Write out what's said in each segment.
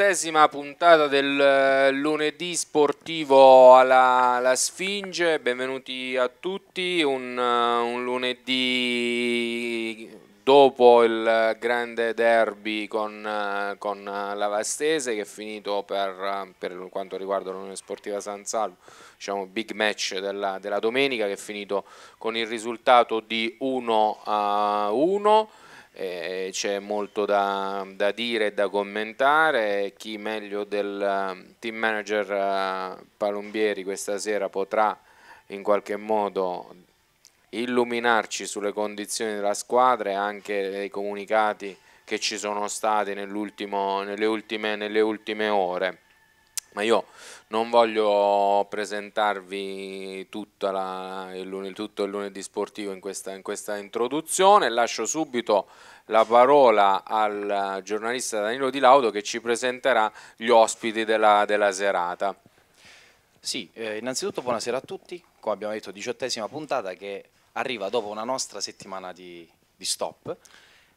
ventottesima puntata del eh, lunedì sportivo alla Sfinge, benvenuti a tutti, un, eh, un lunedì dopo il grande derby con, eh, con la Vastese che è finito per, per quanto riguarda l'Unione Sportiva San Salvo, diciamo big match della, della domenica che è finito con il risultato di 1 a 1 eh, c'è molto da, da dire e da commentare, chi meglio del eh, team manager eh, Palombieri questa sera potrà in qualche modo illuminarci sulle condizioni della squadra e anche dei comunicati che ci sono stati nelle, ultime, nelle ultime ore. Ma io non voglio presentarvi la, il, tutto il lunedì sportivo in questa, in questa introduzione, lascio subito la parola al giornalista Danilo Di Laudo che ci presenterà gli ospiti della, della serata. Sì, eh, innanzitutto buonasera a tutti, come abbiamo detto diciottesima puntata che arriva dopo una nostra settimana di, di stop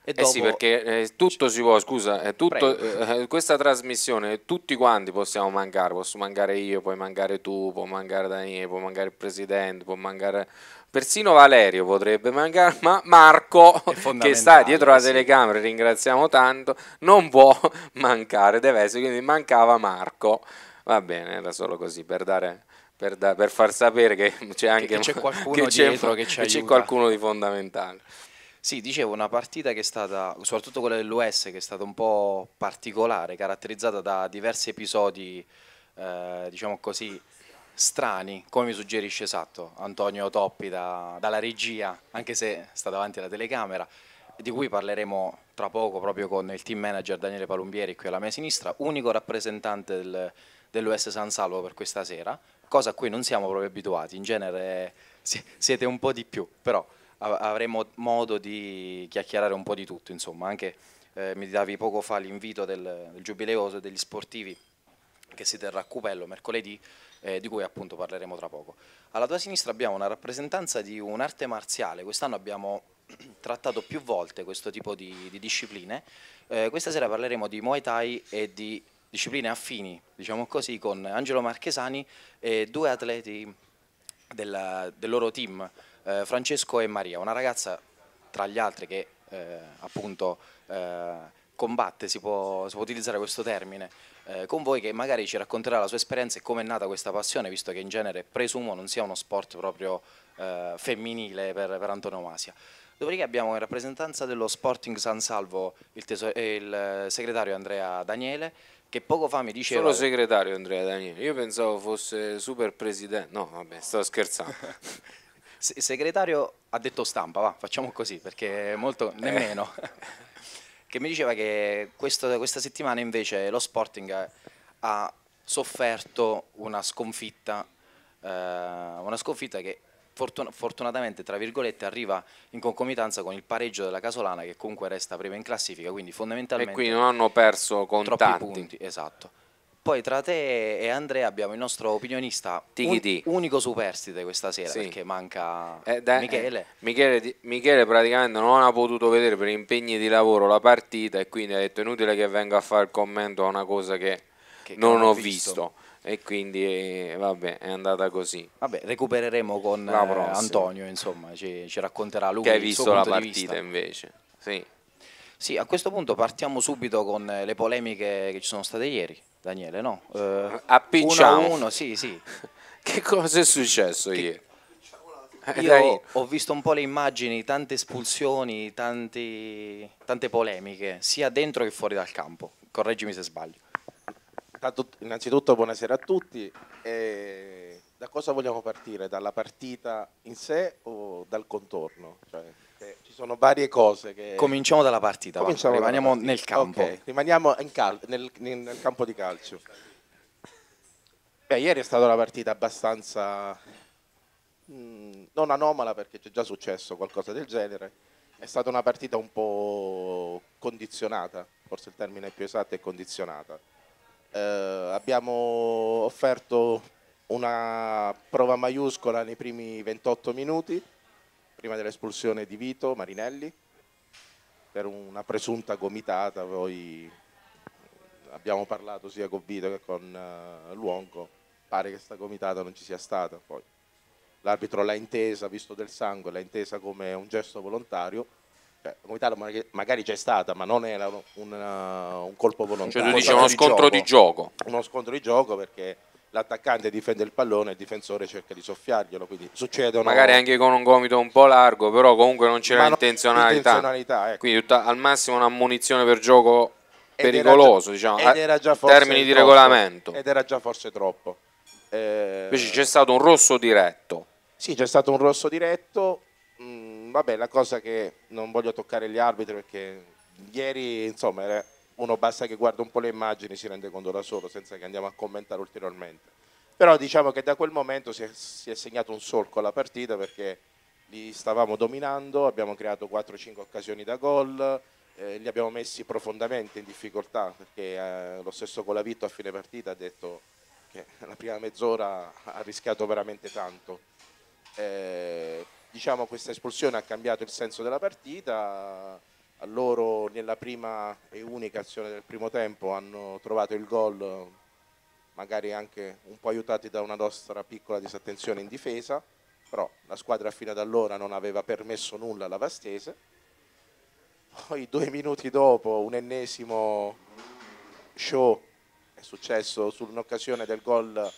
e dopo... Eh sì, perché eh, tutto si può, scusa, eh, tutto, eh, eh, questa trasmissione, tutti quanti possiamo mancare, posso mancare io, puoi mancare tu, può mancare Daniele, può mancare il Presidente, può mancare... Persino Valerio potrebbe mancare, ma Marco, che sta dietro la telecamera, ringraziamo tanto, non può mancare, deve essere, quindi mancava Marco. Va bene, era solo così per dare... Per, da, per, far sapere che c'è anche che c'è qualcuno che c'è, dietro che, che c'è qualcuno di fondamentale. Sì, dicevo, una partita che è stata, soprattutto quella dell'US, che è stata un po' particolare, caratterizzata da diversi episodi, eh, diciamo così, strani, come mi suggerisce esatto Antonio Toppi da, dalla regia, anche se sta davanti alla telecamera, di cui parleremo tra poco proprio con il team manager Daniele Palumbieri qui alla mia sinistra, unico rappresentante del, dell'US San Salvo per questa sera, cosa a cui non siamo proprio abituati, in genere eh, siete un po' di più, però avremo modo di chiacchierare un po' di tutto, insomma, anche eh, mi davi poco fa l'invito del, del giubileo degli sportivi che si terrà a Cupello mercoledì, eh, di cui appunto parleremo tra poco. Alla tua sinistra abbiamo una rappresentanza di un'arte marziale, quest'anno abbiamo trattato più volte questo tipo di, di discipline, eh, questa sera parleremo di Muay Thai e di discipline affini, diciamo così, con Angelo Marchesani e due atleti della, del loro team, eh, Francesco e Maria, una ragazza tra gli altri che eh, appunto eh, combatte, si può, si può, utilizzare questo termine, eh, con voi che magari ci racconterà la sua esperienza e come è nata questa passione, visto che in genere presumo non sia uno sport proprio eh, femminile per, per antonomasia. Dopodiché abbiamo in rappresentanza dello Sporting San Salvo il, il, segretario Andrea Daniele che poco fa mi diceva... Sono segretario Andrea Daniele, io pensavo fosse super presidente, no vabbè sto scherzando, Il segretario ha detto stampa, va, facciamo così, perché molto eh. nemmeno. che mi diceva che questo, questa settimana invece lo Sporting ha sofferto una sconfitta, eh, una sconfitta che fortuna- fortunatamente tra virgolette arriva in concomitanza con il pareggio della Casolana che comunque resta prima in classifica, quindi fondamentalmente... E qui non hanno perso con tanti. punti, esatto. Poi tra te e Andrea abbiamo il nostro opinionista un, unico superstite questa sera sì. perché manca eh, da, Michele. Eh, Michele. Michele. praticamente non ha potuto vedere per impegni di lavoro la partita e quindi ha detto inutile che venga a fare il commento a una cosa che, che non ho visto. visto. E quindi eh, vabbè, è andata così. Vabbè, recupereremo con eh, Antonio, insomma, ci, ci, racconterà lui. Che hai visto la partita invece. Sì. sì, a questo punto partiamo subito con le polemiche che ci sono state ieri. Daniele, no? Eh, eh Appicciamo. 1-1, sì, sì. che cosa è successo che... ieri? Io eh, ho visto un po' le immagini, tante espulsioni, tanti, tante polemiche, sia dentro che fuori dal campo. Correggimi se sbaglio. Innanzitutto buonasera a tutti. E da cosa vogliamo partire? Dalla partita in sé o dal contorno? Cioè sono varie cose che... Cominciamo dalla partita, Cominciamo rimaniamo partita. nel campo. Okay. Rimaniamo cal- nel, nel, campo di calcio. Beh, ieri è stata una partita abbastanza... Mh, mm, non anomala perché c'è già successo qualcosa del genere. È stata una partita un po' condizionata, forse il termine più esatto è condizionata. Eh, abbiamo offerto una prova maiuscola nei primi 28 minuti prima dell'espulsione di Vito Marinelli per una presunta gomitata, poi abbiamo parlato sia con Vito che con uh, Luongo, pare che questa gomitata non ci sia stata, poi l'arbitro l'ha intesa, visto del sangue, l'ha intesa come un gesto volontario, cioè, gomitata magari c'è stata, ma non era un, uh, un colpo volontario. Cioè tu dici uno di scontro gioco. di gioco. Uno scontro di gioco perché l'attaccante difende il pallone il difensore cerca di soffiarglielo quindi succedono magari anche con un gomito un po' largo però comunque non c'era l'intenzionalità intenzionalità, ecco. quindi tutta, al massimo un'ammonizione per gioco pericoloso era già, diciamo ed termini di troppo, regolamento ed era già forse troppo eh, invece c'è stato un rosso diretto sì c'è stato un rosso diretto mm, vabbè la cosa che non voglio toccare gli arbitri perché ieri insomma era uno basta che guarda un po' le immagini si rende conto da solo senza che andiamo a commentare ulteriormente. Però diciamo che da quel momento si è, si è segnato un solco alla partita perché li stavamo dominando, abbiamo creato 4-5 occasioni da gol, eh, li abbiamo messi profondamente in difficoltà perché eh, lo stesso Colavitto a fine partita ha detto che la prima mezz'ora ha rischiato veramente tanto. Eh, diciamo questa espulsione ha cambiato il senso della partita loro nella prima e unica azione del primo tempo hanno trovato il gol magari anche un po' aiutati da una nostra piccola disattenzione in difesa però la squadra fino ad allora non aveva permesso nulla alla Vastese poi due minuti dopo un ennesimo show è successo sull'occasione del gol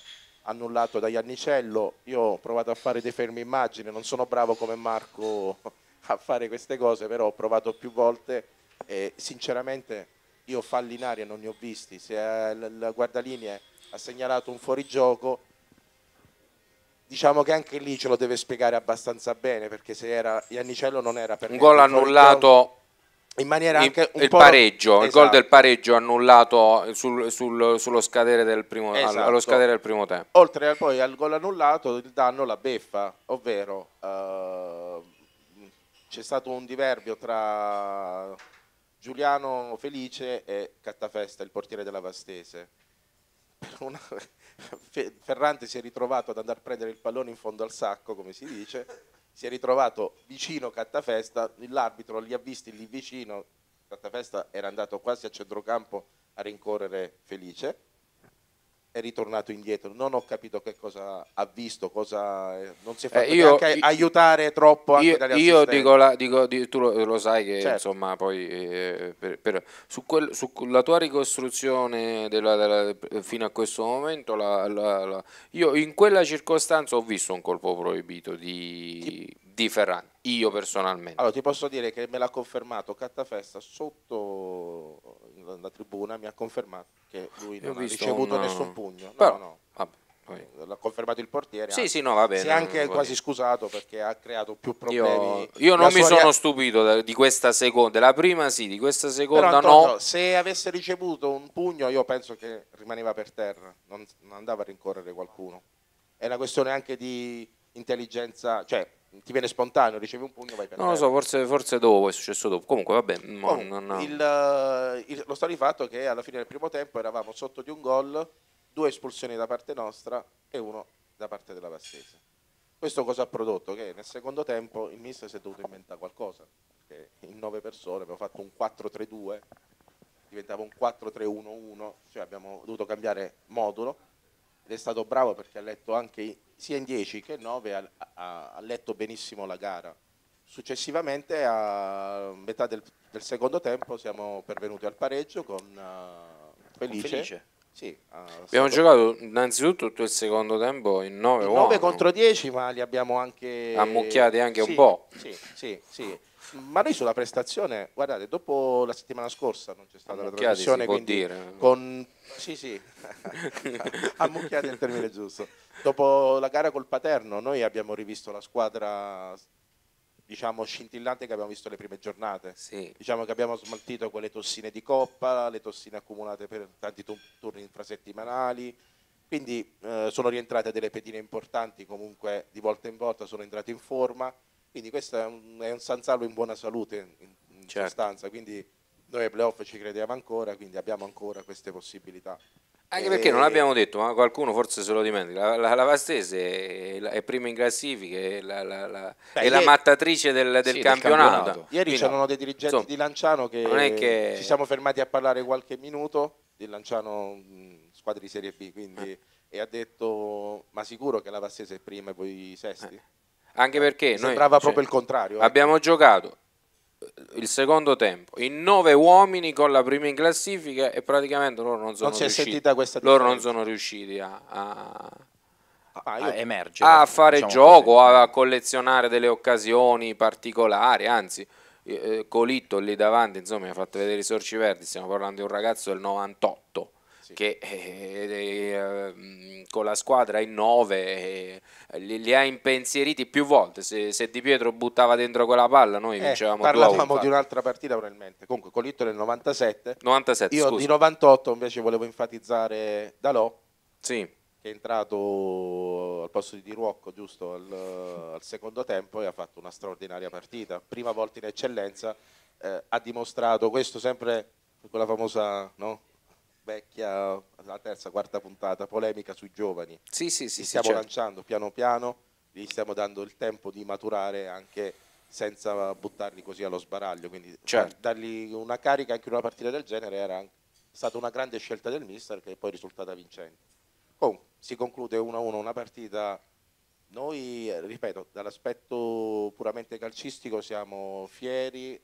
annullato da Iannicello io ho provato a fare dei fermi immagine non sono bravo come Marco a fare queste cose, però ho provato più volte e sinceramente io falli in aria non ne ho visti, se eh, il guardalinee ha segnalato un fuorigioco diciamo che anche lì ce lo deve spiegare abbastanza bene perché se era Iannicello non era per un gol annullato in maniera anche il, il pareggio, esatto. il gol esatto. del pareggio annullato sul, sul, sullo scadere del primo, esatto. allo scadere del primo tempo. Oltre a, poi al gol annullato, il danno la beffa, ovvero ehm, c'è stato un diverbio tra Giuliano Felice e Cattafesta, il portiere della Vastese. Una... Ferrante si è ritrovato ad andare a prendere il pallone in fondo al sacco, come si dice, si è ritrovato vicino Cattafesta, l'arbitro li ha visti lì vicino, Cattafesta era andato quasi a centrocampo a rincorrere Felice è ritornato indietro. Non ho capito che cosa ha visto, cosa eh, non si è eh, fatto eh, io, io, aiutare troppo anche io, io dico, la, dico, tu lo, lo sai che certo. insomma poi eh, per, per, su, quel, su, la tua ricostruzione della, della, fino a questo momento la, la, io in quella circostanza ho visto un colpo proibito di... Ti di Ferrani, io personalmente. Allora ti posso dire che me l'ha confermato Cattafesta sotto eh, la tribuna, mi ha confermato che lui non ha ricevuto un... Eh, nessun pugno. Però, no, no. Eh, l'ha confermato il portiere. Sì, sì, no, va bene. Si è anche quasi dire. scusato perché ha creato più problemi. Io, io non mi sono rea... stupito di questa seconda, la prima sì, di questa seconda Però, no. no. Se avesse ricevuto un pugno, io penso che rimaneva per terra, non, non andava a rincorrere qualcuno. È una questione anche di intelligenza, cioè ti viene spontaneo, ricevi un pugno, vai per Non lo so, forse, forse, dopo, è successo dopo. Comunque, vabbè. Oh, non, non... Il, eh, il, lo sto di fatto che alla fine del primo tempo eravamo sotto di un gol, due espulsioni da parte nostra e uno da parte della Vastese. Questo cosa ha prodotto? Che nel secondo tempo il mister si è dovuto inventare qualcosa, perché in nove persone abbiamo fatto un 4-3-2, diventava un 4-3-1-1, cioè abbiamo dovuto cambiare modulo ed è stato bravo perché ha letto anche sia in 10 che in 9, ha, ha, ha letto benissimo la gara. Successivamente a metà del, del, secondo tempo siamo pervenuti al pareggio con uh, eh, Felice. Con Felice. Sì, abbiamo giocato innanzitutto tutto il secondo tempo in 9 9 contro 10 ma li abbiamo anche ammucchiati anche sì, un po'. Sì, sì, sì ma noi sulla prestazione, guardate, dopo la settimana scorsa non c'è stata la trasmissione, quindi dire. con sì, sì. ammucchiate il termine giusto. Dopo la gara col Paterno, noi abbiamo rivisto la squadra diciamo scintillante che abbiamo visto le prime giornate. Sì. Diciamo che abbiamo smaltito quelle tossine di coppa, le tossine accumulate per tanti turni infrasettimanali. Quindi eh, sono rientrate delle pedine importanti comunque di volta in volta, sono entrate in forma quindi questo è un, è un San in buona salute, in, in certo. sostanza. Quindi noi ai playoff ci credevamo ancora, quindi abbiamo ancora queste possibilità. Anche perché eh, non l'abbiamo detto, ma qualcuno forse se lo dimentica. La, la, la Vastese è, è, prima in classifica, è la, la Beh, è ieri, mattatrice del, del, sì, campionato. del, campionato. Ieri Quindi, c'erano dei dirigenti insomma, di Lanciano che, che, ci siamo fermati a parlare qualche minuto di Lanciano, squadra di Serie B, quindi, eh. e ha detto, ma sicuro che la Vastese è prima e poi i sesti? Eh anche eh, perché sembrava proprio il contrario. Eh. Abbiamo giocato eh, il secondo tempo in nove uomini con la prima in classifica e praticamente loro non sono, non riusciti, loro non sono riusciti, a, a, ah, a emergere, a diciamo, fare diciamo gioco, così. a collezionare delle occasioni particolari, anzi Colitto lì davanti, insomma, mi ha fatto vedere i sorci verdi, stiamo parlando di un ragazzo del 98 che eh, eh, con la squadra in 9 eh, li, li, ha impensieriti più volte. Se, se, Di Pietro buttava dentro quella palla, noi eh, vincevamo Parlavamo di un'altra partita, probabilmente. Comunque, con l'Italia del 97, 97 io scusa. di 98 invece volevo enfatizzare Dalò. Sì è entrato al posto di Di Ruocco giusto al, al, secondo tempo e ha fatto una straordinaria partita, prima volta in eccellenza, eh, ha dimostrato questo sempre quella famosa no? vecchia, la terza, quarta puntata, polemica sui giovani. Sì, sì, sì. Li stiamo sì, certo. lanciando piano piano, gli stiamo dando il tempo di maturare anche senza buttarli così allo sbaraglio. Quindi eh, certo. dargli una carica anche in una partita del genere era stata una grande scelta del mister che è poi è risultata vincente. Comunque si conclude 1-1 una partita. Noi, ripeto, dall'aspetto puramente calcistico siamo fieri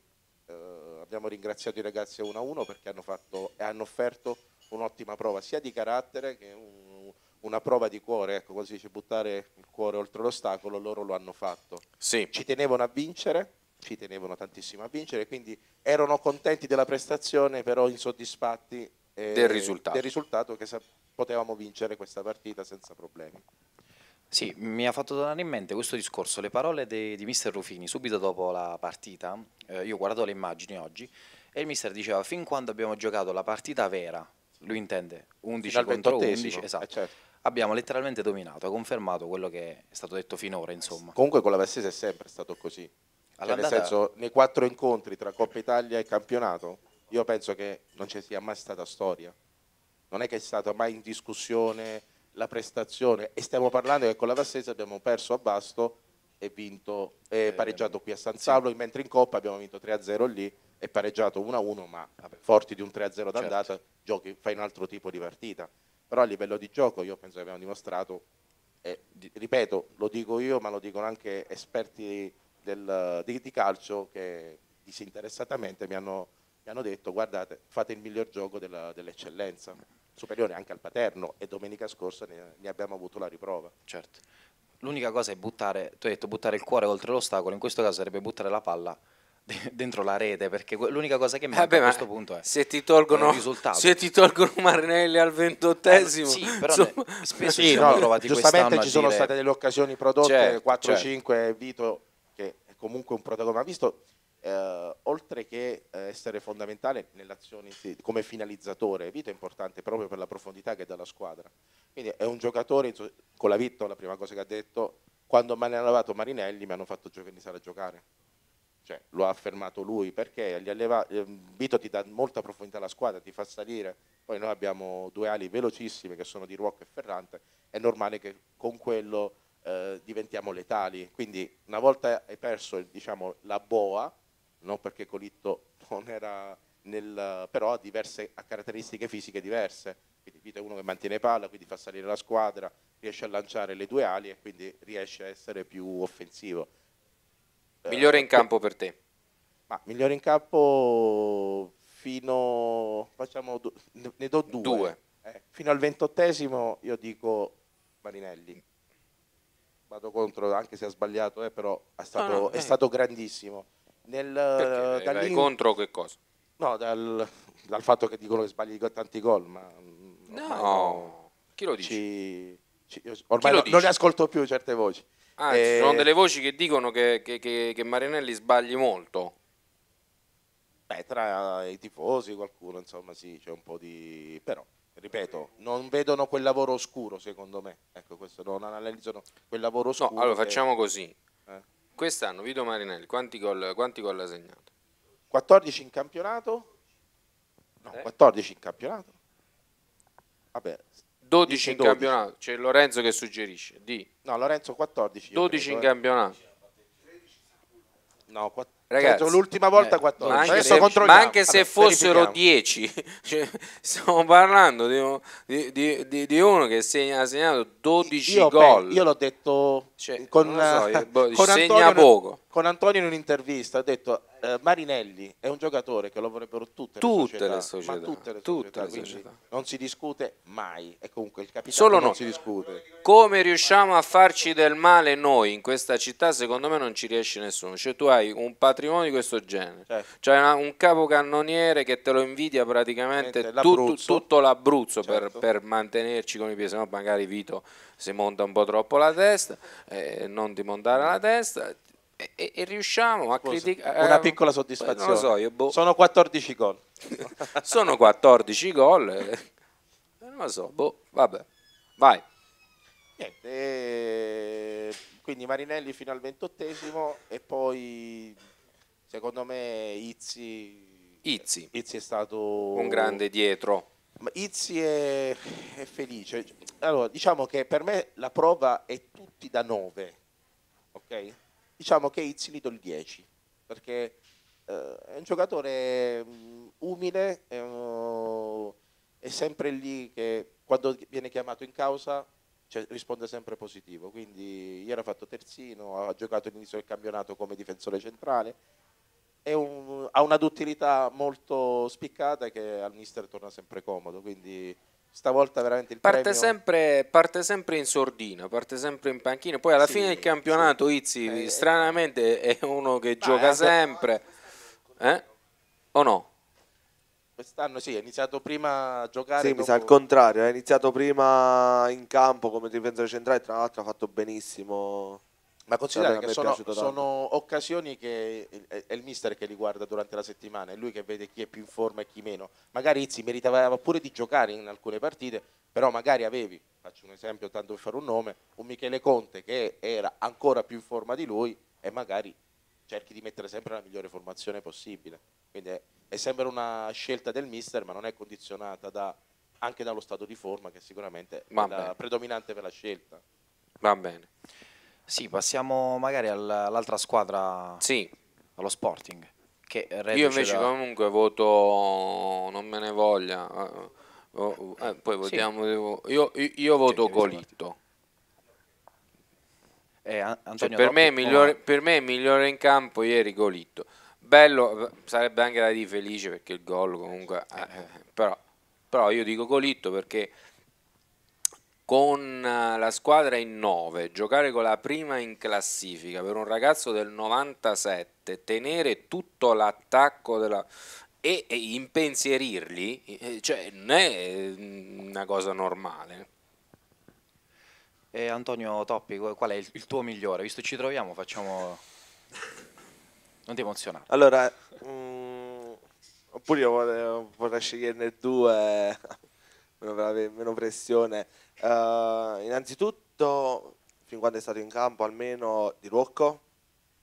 eh, abbiamo ringraziato i ragazzi a uno a uno perché hanno, fatto, hanno offerto un'ottima prova sia di carattere che un, una prova di cuore, ecco, così dice buttare il cuore oltre l'ostacolo, loro lo hanno fatto. Sì. Ci tenevano a vincere, ci tenevano tantissimo a vincere, quindi erano contenti della prestazione, però insoddisfatti eh, del, risultato. del risultato che potevamo vincere questa partita senza problemi. Sì, mi ha fatto tornare in mente questo discorso, le parole de, di mister Rufini subito dopo la partita, eh, io guardo le immagini oggi, e il mister diceva fin quando abbiamo giocato la partita vera, lui intende 11 contro 11, eh, esatto. Eh certo. abbiamo letteralmente dominato, ha confermato quello che è stato detto finora insomma. Comunque con la Vessese è sempre stato così, cioè, nel senso nei quattro incontri tra Coppa Italia e campionato io penso che non ci sia mai stata storia, non è che è stata mai in discussione la prestazione e stiamo parlando che con la Vassese abbiamo perso a Basto e vinto e eh, pareggiato qui a San Saulo sì. mentre in Coppa abbiamo vinto 3-0 lì e pareggiato 1-1, ma vabbè, forti di un 3-0 d'andata, certo. giochi, fai un altro tipo di partita. Però a livello di gioco io penso che abbiamo dimostrato, eh, di, ripeto, lo dico io, ma lo dicono anche esperti del, di, di, calcio che disinteressatamente mi hanno, mi hanno, detto guardate, fate il miglior gioco dell'eccellenza superiore anche al paterno e domenica scorsa ne, ne abbiamo avuto la riprova. Certo. L'unica cosa è buttare, tu hai detto buttare il cuore oltre l'ostacolo, in questo caso sarebbe buttare la palla dentro la rete perché l'unica cosa che mi manca Vabbè, a questo punto è se ti tolgono, se ti tolgono Marinelli al ventottesimo eh, sì, però insomma, ne, spesso sì, no, trovati giustamente ci sono dire... state delle occasioni prodotte certo, 4-5 certo. Vito che è comunque un protagonista ha visto eh, oltre che eh, essere fondamentale nell'azione come finalizzatore, Vito è importante proprio per la profondità che dà la squadra. Quindi è un giocatore con la Vito, la prima cosa che ha detto, quando mi hanno lavato Marinelli mi hanno fatto giocare a giocare. Cioè, lo ha affermato lui perché alleva, ehm, Vito ti dà molta profondità alla squadra, ti fa salire. Poi noi abbiamo due ali velocissime che sono di Ruocco e Ferrante, è normale che con quello eh, diventiamo letali. Quindi una volta hai perso diciamo, la boa, non perché Colitto non era nel, però ha, diverse, ha caratteristiche fisiche diverse, quindi Vito è uno che mantiene palla, quindi fa salire la squadra, riesce a lanciare le due ali e quindi riesce a essere più offensivo. Eh, migliore in campo per te? Ma migliore in campo fino, facciamo, ne do due. due. Eh, fino al ventottesimo io dico Marinelli. Vado contro, anche se ha sbagliato, eh, però è stato, no, no, è eh. stato grandissimo nel, Perché, eh, vai contro che cosa? No, dal, dal, fatto che dicono che sbagli tanti gol, ma... No, chi lo dice? Ci, ci, ormai lo non ne ascolto più certe voci. Anzi, e... sono eh, delle voci che dicono che, che, che, che Marinelli sbagli molto. Beh, tra i tifosi qualcuno, insomma, sì, c'è un po' di... però ripeto, non vedono quel lavoro oscuro secondo me, ecco questo, non analizzano quel lavoro oscuro. No, allora facciamo che... così, eh? Quest'anno Vito Marinelli quanti gol, quanti gol ha segnato? 14 in campionato? No, eh? 14 in campionato. Vabbè, 12 in 12. campionato, c'è Lorenzo che suggerisce. Di. No, Lorenzo 14. 12 credo, in eh. campionato. No, quattro. Ragazzi, cioè, cioè, l'ultima volta 14. Eh, ma anche, se, ma anche se Vabbè, fossero 10, cioè, stiamo parlando di, di, di, di uno che segna, ha segnato 12 io, gol. Io l'ho detto cioè, con, so, io, boh, con segna Antonio, poco con Antonio in un'intervista ha detto eh, Marinelli è un giocatore che lo vorrebbero tutte, tutte le società, le società. ma tutte le tutte società, le società. non si discute mai e comunque il capitano Solo non no. si discute. Come riusciamo a farci del male noi in questa città secondo me non ci riesce nessuno, cioè tu hai un patrimonio di questo genere, certo. cioè un capocannoniere che te lo invidia praticamente tutto, tutto l'Abruzzo certo. per, per, mantenerci con i piedi, se no magari Vito si monta un po' troppo la testa, eh, non ti montare la testa, e, e, riusciamo a criticare una ehm, piccola soddisfazione. So, boh. Sono 14 gol. Sono 14 gol. E... Eh, non lo so, boh, vabbè. Vai. Niente, eh, quindi Marinelli fino al 28 e poi secondo me Izzi Izzi, Izzi è stato un grande dietro. Ma Izzi è, è felice. Allora, diciamo che per me la prova è tutti da 9. Ok? diciamo che è gli il 10, perché eh, è un giocatore mm, umile, è, è, sempre lì che quando viene chiamato in causa cioè, risponde sempre positivo, quindi ieri ha fatto terzino, ha giocato all'inizio del campionato come difensore centrale, un, ha una duttilità molto spiccata che al mister torna sempre comodo, quindi stavolta veramente il parte premio... Sempre, parte sempre in sordina, parte sempre in panchina. Poi alla sì, fine del campionato sì. Izzi, eh, stranamente, è uno che gioca anche... sempre. Eh? O no? Quest'anno sì, ha iniziato prima a giocare. Sì, dopo... mi sa al contrario, ha iniziato prima in campo come difensore centrale, tra l'altro ha fatto benissimo ma considerate che sono, sono, occasioni che è il mister che li guarda durante la settimana, è lui che vede chi è più in forma e chi meno. Magari Izzi meritava pure di giocare in alcune partite, però magari avevi, faccio un esempio tanto per fare un nome, un Michele Conte che era ancora più in forma di lui e magari cerchi di mettere sempre la migliore formazione possibile. Quindi è, è sempre una scelta del mister, ma non è condizionata da, anche dallo stato di forma che sicuramente è la predominante per la scelta. Va bene. Sì, passiamo magari all'altra squadra, sì. allo Sporting. Che Io invece da... comunque voto, non me ne voglia, eh, oh, eh poi votiamo, sì. io, io, voto sì, esatto. Colitto. Eh, cioè, per, me migliore, per, me migliore, in campo ieri Golitto. Bello, sarebbe anche da di felice perché il gol comunque... Eh, eh. però, però, io dico Golitto perché con eh, la squadra in 9, giocare con la prima in classifica per un ragazzo del 97, tenere tutto l'attacco della... e, e impensierirli, eh, eh, cioè, non è mm, una cosa normale. Eh, Antonio Toppi, qual è il, il tuo migliore? Visto che ci troviamo, facciamo... Non ti emozionare. Allora, mh, mm, oppure io vorrei, vorrei sceglierne due meno, meno pressione. Uh, innanzitutto, fin quando è stato in campo, almeno di Rocco,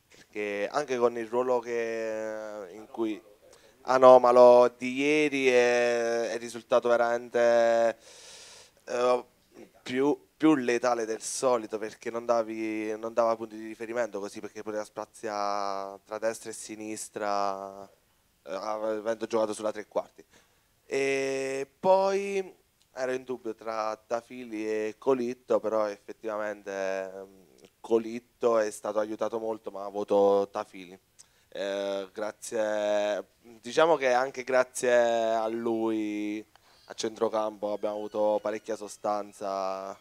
perché anche con il ruolo che, in cui anomalo di ieri è, è risultato veramente uh, più, più, letale del solito perché non, davi, non, dava punti di riferimento così perché poteva spaziare tra destra e sinistra uh, avendo giocato sulla tre quarti e poi era in dubbio tra Tafili e Colitto, però effettivamente ehm, Colitto è stato aiutato molto, ma ha voto Tafili. Eh, grazie, diciamo che anche grazie a lui a centrocampo abbiamo avuto parecchia sostanza.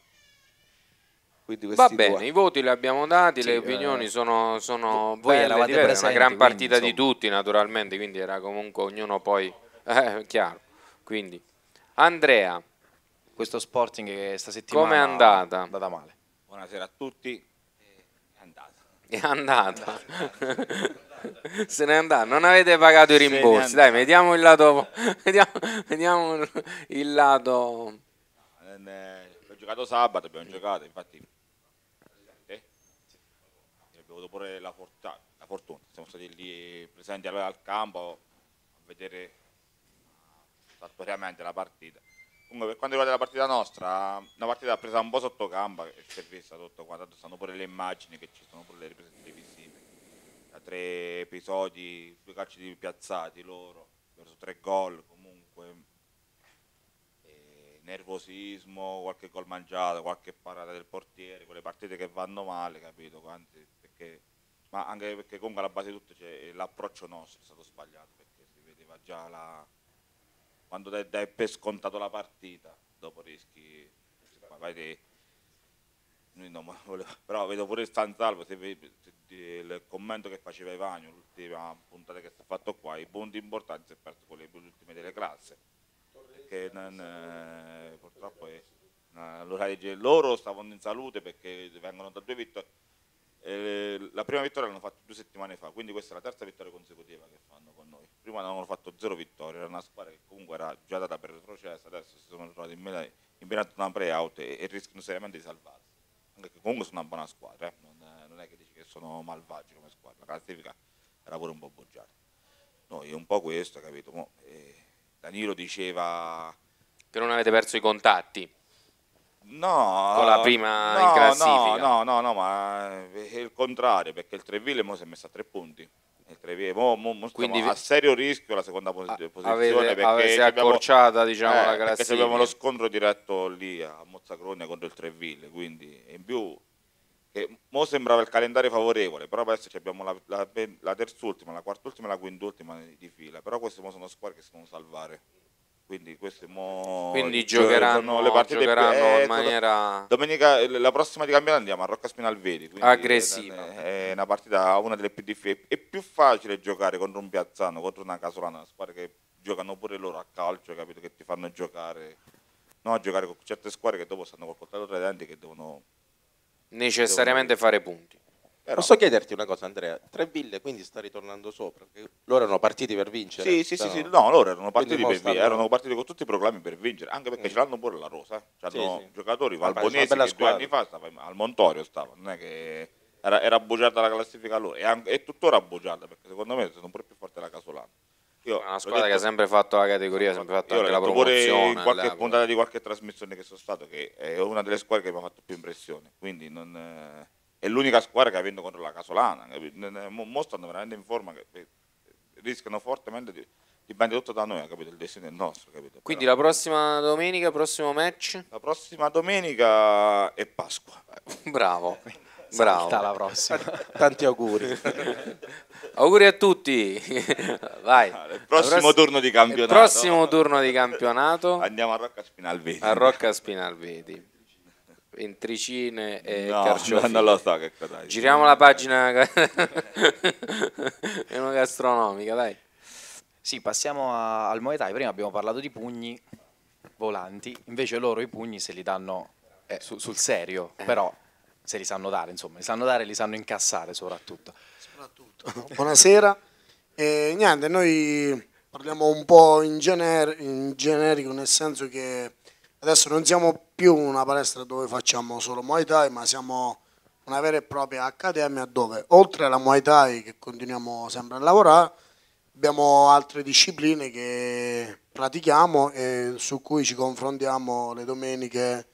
Va bene, due. i voti li abbiamo dati, sì, le opinioni eh, sono, sono voi eravate presenti, una gran partita quindi, di tutti naturalmente, quindi era comunque ognuno poi eh, chiaro. Quindi Andrea questo Sporting che sta settimana Come è andata? È andata male. Buonasera a tutti. È andata. È andata. se n'è andata, non avete pagato i rimborsi. Dai, vediamo il lato. Vediamo, vediamo il lato. Eh, eh, ho giocato sabato, abbiamo giocato, infatti. Eh? Abbiamo avuto pure la, fortuna, la fortuna. Siamo stati lì presenti al campo a vedere fattoriamente la partita. Comunque per quanto riguarda la partita nostra, una partita presa un po' sotto gamba, si è vista tutto qua, tanto stanno pure le immagini che ci sono pure le riprese televisive. Da tre episodi, due calci di piazzati loro, verso tre gol comunque. E nervosismo, qualche gol mangiato, qualche parata del portiere, quelle partite che vanno male, capito? Quanti, perché, ma anche perché comunque alla base di tutto l'approccio nostro è stato sbagliato, perché si vedeva già la quando dai, dai per scontato la partita, dopo rischi, magari volevo, però vedo pure il San Salvo, se, se, il commento che faceva Ivagno, l'ultima puntata che si è fatto qua, i punti importanti si è perso con le, ultime delle classi, perché non, eh, purtroppo è, loro stavano in salute perché vengono da due vittorie eh, la prima vittoria l'hanno fatta due settimane fa, quindi questa è la terza vittoria consecutiva che fanno con noi. Prima avevano fatto zero vittorie, era una squadra che comunque era già data per retrocesso, adesso si sono trovati in, mela, in penalti una pre-out e, e, rischiano seriamente di salvarsi. Anche che comunque sono una buona squadra, eh. non, è, eh, non, è che dici che sono malvagi come squadra, la classifica era pure un po' boggiata. Noi un po' questo, capito? Mo, eh, Danilo diceva... Che non avete perso i contatti. No, con la prima no, in classifica. No, no, no, no, ma è il contrario, perché il Treville mo si è messo a tre punti. Il Treville, mo, mo, mo Quindi a serio rischio la seconda pos posizione avete, perché è accorciata diciamo, eh, la classifica. Perché abbiamo lo scontro diretto lì a Mozzacronia contro il Treville, quindi in più che mo sembrava il calendario favorevole, però adesso abbiamo la, la, la terz'ultima, la quart'ultima e la quint'ultima di fila, però queste sono squadre che si devono salvare quindi, mo... quindi giocheranno, le partite giocheranno più... in eh, maniera domenica la prossima di campionato andiamo a Rocca Spinalvedi aggressiva è una partita una delle più difficili è più facile giocare contro un Piazzano contro una Casolana una squadra che giocano pure loro a calcio capito che ti fanno giocare no a giocare con certe squadre che dopo stanno col coltello tra i denti che devono necessariamente devono... fare punti però. Posso chiederti una cosa, Andrea? Treville quindi sta ritornando sopra? Perché loro erano partiti per vincere? Sì, sì, sì, sì, no, loro erano partiti, per, erano partiti con tutti i programmi per vincere, anche perché mm. ce l'hanno pure la Rosa. C'hanno sì, giocatori sì. valbonesi che due anni fa stava, al Montorio stava, non è che era, era bugiata la classifica loro, e anche, è tuttora bugiata, perché secondo me sono pure più forte la Casolana. Io, una squadra detto, che ha sempre fatto la categoria, ha sempre fatto anche la promozione. in qualche puntata di qualche trasmissione che sono stato, che è una delle squadre che mi ha fatto più impressione, quindi non... Eh, è l'unica squadra che ha vinto contro la Casolana, mostrano veramente in forma, che rischiano fortemente di, dipende tutto da noi, capito? Il destino è il nostro, capito? Quindi Però, la prossima domenica, prossimo match? La prossima domenica è Pasqua. Bravo. Bravo. Salta la prossima. Tanti auguri. auguri a tutti. Vai. il prossimo pross turno di campionato. Il prossimo turno di campionato. Andiamo a Rocca Spinalvedi. A Rocca Spinalvedi entricine e no, carciofi. non lo so che cosa Giriamo la pagina è una gastronomica, dai. Sì, passiamo a, al Muay Thai. Prima abbiamo parlato di pugni volanti, invece loro i pugni se li danno eh, sul, sul serio, eh. però se li sanno dare, insomma, li sanno dare e li sanno incassare soprattutto. soprattutto. Buonasera. Eh, niente, noi parliamo un po' in, gener in generico, nel senso che Adesso non siamo più una palestra dove facciamo solo Muay Thai, ma siamo una vera e propria accademia dove oltre alla Muay Thai che continuiamo sempre a lavorare, abbiamo altre discipline che pratichiamo e su cui ci confrontiamo le domeniche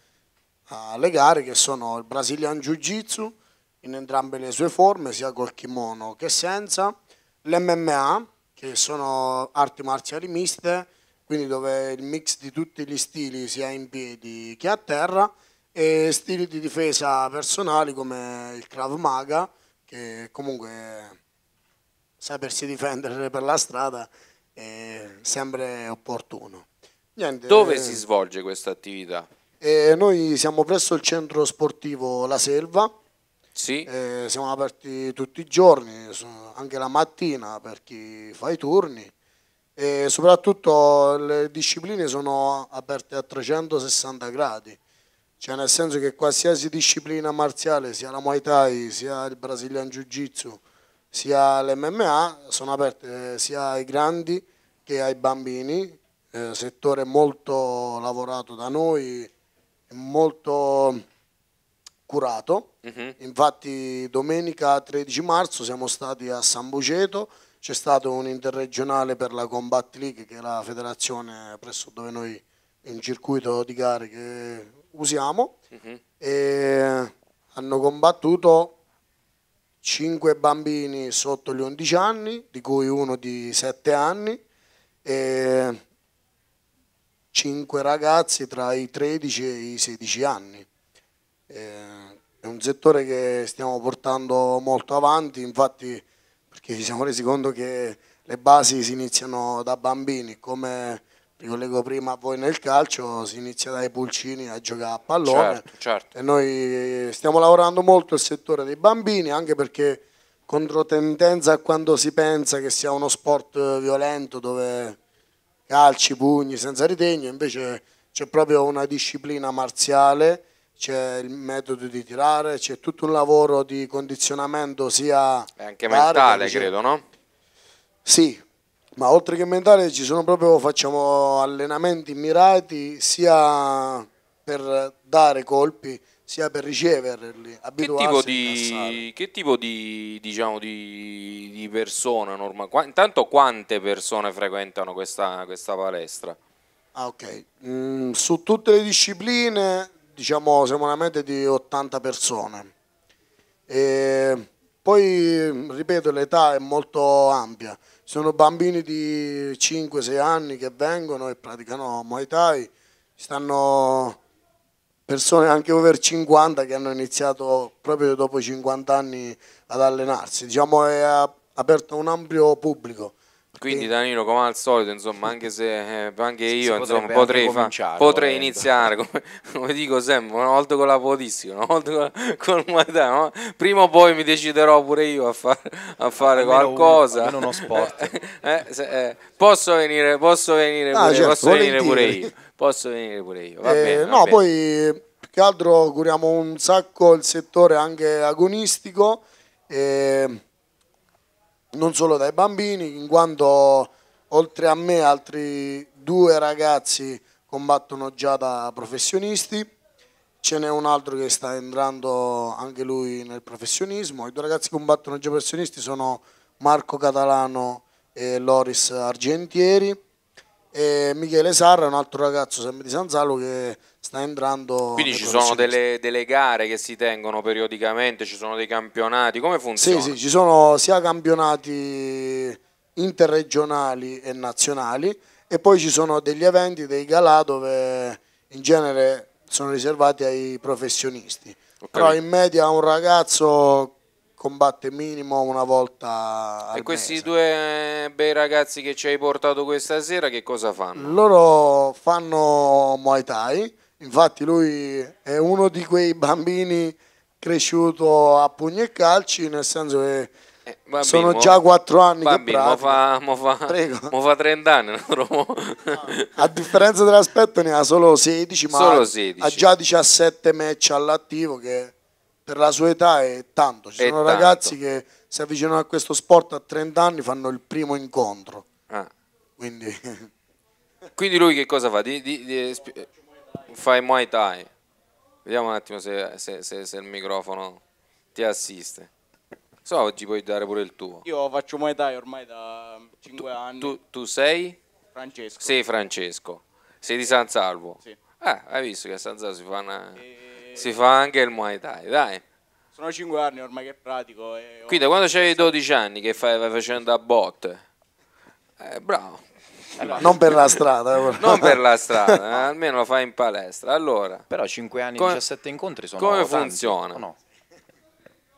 alle ah, gare che sono il Brazilian Jiu Jitsu in entrambe le sue forme, sia col kimono che senza, l'MMA che sono arti marziali miste quindi dove il mix di tutti gli stili sia in piedi che a terra e stili di difesa personali come il Krav Maga che comunque sapersi difendere per la strada è sempre opportuno. Niente, dove si eh, svolge questa attività? Eh, noi siamo presso il centro sportivo La Selva, sì. eh, siamo aperti tutti i giorni, anche la mattina per chi fa i turni e soprattutto le discipline sono aperte a 360 gradi, cioè nel senso che qualsiasi disciplina marziale, sia la Muay Thai, sia il Brazilian Jiu Jitsu, sia l'MMA, sono aperte sia ai grandi che ai bambini, eh, settore molto lavorato da noi, molto curato. Uh mhm. -huh. Infatti domenica 13 marzo siamo stati a San Buceto, c'è stato un interregionale per la Combat League che è la federazione presso dove noi in circuito di gare che usiamo uh mhm. -huh. e hanno combattuto 5 bambini sotto gli 11 anni di cui uno di 7 anni e 5 ragazzi tra i 13 e i 16 anni è un settore che stiamo portando molto avanti infatti perché ci siamo resi conto che le basi si iniziano da bambini, come ricollego prima a voi nel calcio, si inizia dai pulcini a giocare a pallone certo, certo. e noi stiamo lavorando molto il settore dei bambini anche perché controtendenza a quando si pensa che sia uno sport violento dove calci, pugni senza ritegno, invece c'è proprio una disciplina marziale c'è il metodo di tirare, c'è tutto un lavoro di condizionamento sia... E anche mentale, credo, no? Sì, ma oltre che mentale ci sono proprio, facciamo allenamenti mirati sia per dare colpi sia per riceverli, che tipo di, Che tipo di, diciamo, di, di persone, norma, qua, intanto quante persone frequentano questa, questa palestra? Ah, ok. Mm, su tutte le discipline diciamo siamo una media di 80 persone. E poi, ripeto, l'età è molto ampia. Sono bambini di 5-6 anni che vengono e praticano Muay Thai, stanno persone anche over 50 che hanno iniziato proprio dopo 50 anni ad allenarsi. Diciamo è aperto un ampio pubblico quindi Danilo, come al solito, insomma, anche se eh, anche io insomma, potrei, fa, potrei iniziare, come, come, dico sempre, una volta con la podissima, una volta con, con Madonna, prima o poi mi deciderò pure io a, far, a fare almeno qualcosa. Uno, almeno uno sport. eh, se, eh, posso venire, posso venire, ah, pure, certo, posso venire pure, io. Posso venire pure io. Va eh, bene, va no, bene. poi più che altro curiamo un sacco il settore anche agonistico. Eh, non solo dai bambini, in quanto oltre a me altri due ragazzi combattono già da professionisti, ce n'è un altro che sta entrando anche lui nel professionismo, i due ragazzi che combattono già professionisti sono Marco Catalano e Loris Argentieri e Michele Sarra è un altro ragazzo sempre di San Salo che sta entrando quindi ci sono delle, delle, gare che si tengono periodicamente ci sono dei campionati come funziona? sì sì ci sono sia campionati interregionali e nazionali e poi ci sono degli eventi dei galà dove in genere sono riservati ai professionisti okay. però in media un ragazzo combatte minimo una volta e questi mese. due bei ragazzi che ci hai portato questa sera che cosa fanno? loro fanno Muay Thai infatti lui è uno di quei bambini cresciuto a pugni e calci nel senso che eh, bambino, sono già 4 anni bambino, che pratica. Mo fa, mo Mo fa 30 anni. a differenza dell'aspetto ne ha solo 16, ma solo 16. ha già 17 match all'attivo che per la sua età è tanto. Ci è sono tanto. ragazzi che si avvicinano a questo sport a 30 anni, fanno il primo incontro. Ah. Quindi... Quindi lui che cosa fa? Di, di, di... Fai Muay Thai. Vediamo un attimo se, se, se, se il microfono ti assiste. So, oggi puoi dare pure il tuo. Io faccio Muay Thai ormai da 5 tu, anni. Tu, tu, sei? Francesco. Sei Francesco. Sei di San Salvo? Sì. Ah, hai visto che a San Salvo si fa una... E si fa anche il Muay Thai, dai. Sono 5 anni ormai che pratico. E Qui da quando c'avevi 12 anni che fai, vai facendo a botte? Eh, bravo. Allora, non per la strada, eh, però. non per la strada, eh, almeno lo fai in palestra. Allora, però 5 anni, come, 17 incontri sono Come funziona? No?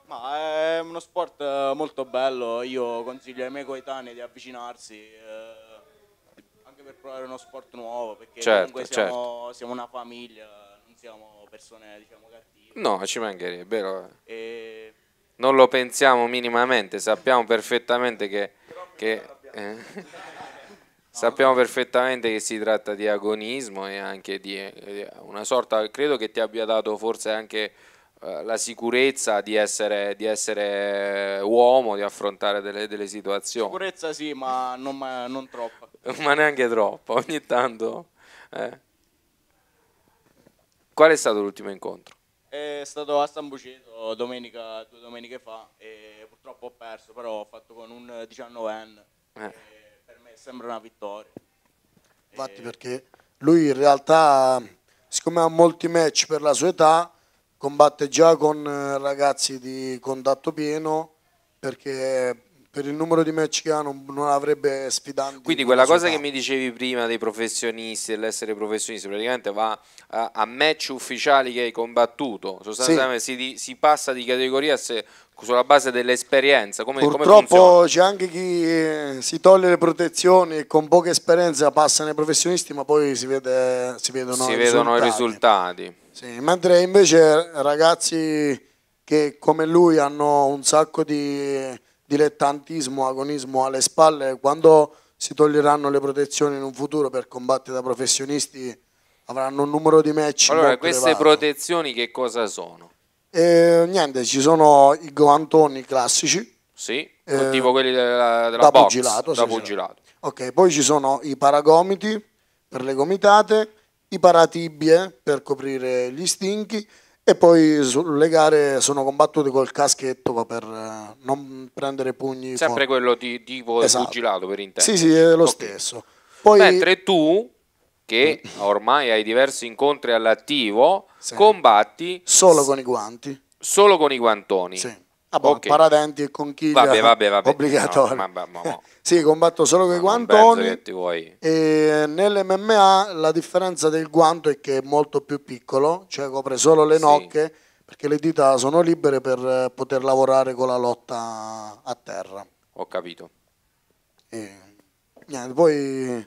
Ma è uno sport eh, molto bello, io consiglio ai miei coetanei di avvicinarsi eh, anche per provare uno sport nuovo, perché certo, comunque siamo, certo. siamo una famiglia siamo persone diciamo cattive. No, ci mancherebbe. Eh. E... Non lo pensiamo minimamente, sappiamo perfettamente che... che eh, sappiamo perfettamente che si tratta di agonismo e anche di eh, una sorta, credo che ti abbia dato forse anche la sicurezza di essere, di essere, uomo, di affrontare delle, delle situazioni. Sicurezza sì, ma non, ma non troppo. ma neanche troppo, ogni tanto. Eh. Qual è stato l'ultimo incontro? È stato a San Buceto domenica, due domeniche fa e purtroppo ho perso, però ho fatto con un 19enne. Eh. Per me sembra una vittoria. Infatti e... perché lui in realtà, siccome ha molti match per la sua età, combatte già con eh, ragazzi di contatto pieno perché per il numero di match che ha non, non avrebbe sfidato. Quindi quella cosa che mi dicevi prima dei professionisti, dell'essere professionisti, praticamente va a, a, match ufficiali che hai combattuto, sostanzialmente sì. si, si, passa di categoria se, sulla base dell'esperienza. Come, Purtroppo c'è anche chi eh, si toglie le protezioni e con poca esperienza passa nei professionisti, ma poi si, vede, si vedono, si i, vedono risultati. i risultati. Sì, mentre invece ragazzi che come lui hanno un sacco di dilettantismo, agonismo alle spalle, quando si toglieranno le protezioni in un futuro per combattere da professionisti avranno un numero di match. Allora, queste elevato. protezioni che cosa sono? Eh, niente, ci sono i guantoni classici. Sì, eh, tipo quelli della, della da box, pugilato, da sì, pugilato. Ok, poi ci sono i paragomiti per le gomitate, i paratibie per coprire gli stinchi e poi sulle gare sono combattuti col caschetto per eh, non prendere pugni. Sempre quello di Divo esatto. Pugilato per intenderci. Sì, sì, è lo okay. stesso. Poi... Mentre tu, che ormai hai diversi incontri all'attivo, sì. combatti... Solo con i guanti. Solo con i guantoni. Sì. Ah, okay. Paradenti e conchiglia vabbè, vabbè, vabbè. obbligatorio. No, vabbè, sì, combatto solo con i guantoni. E nell'MMA la differenza del guanto è che è molto più piccolo, cioè copre solo le nocche, perché le dita sono libere per eh, poter lavorare con la lotta a terra. Ho capito. E, niente, poi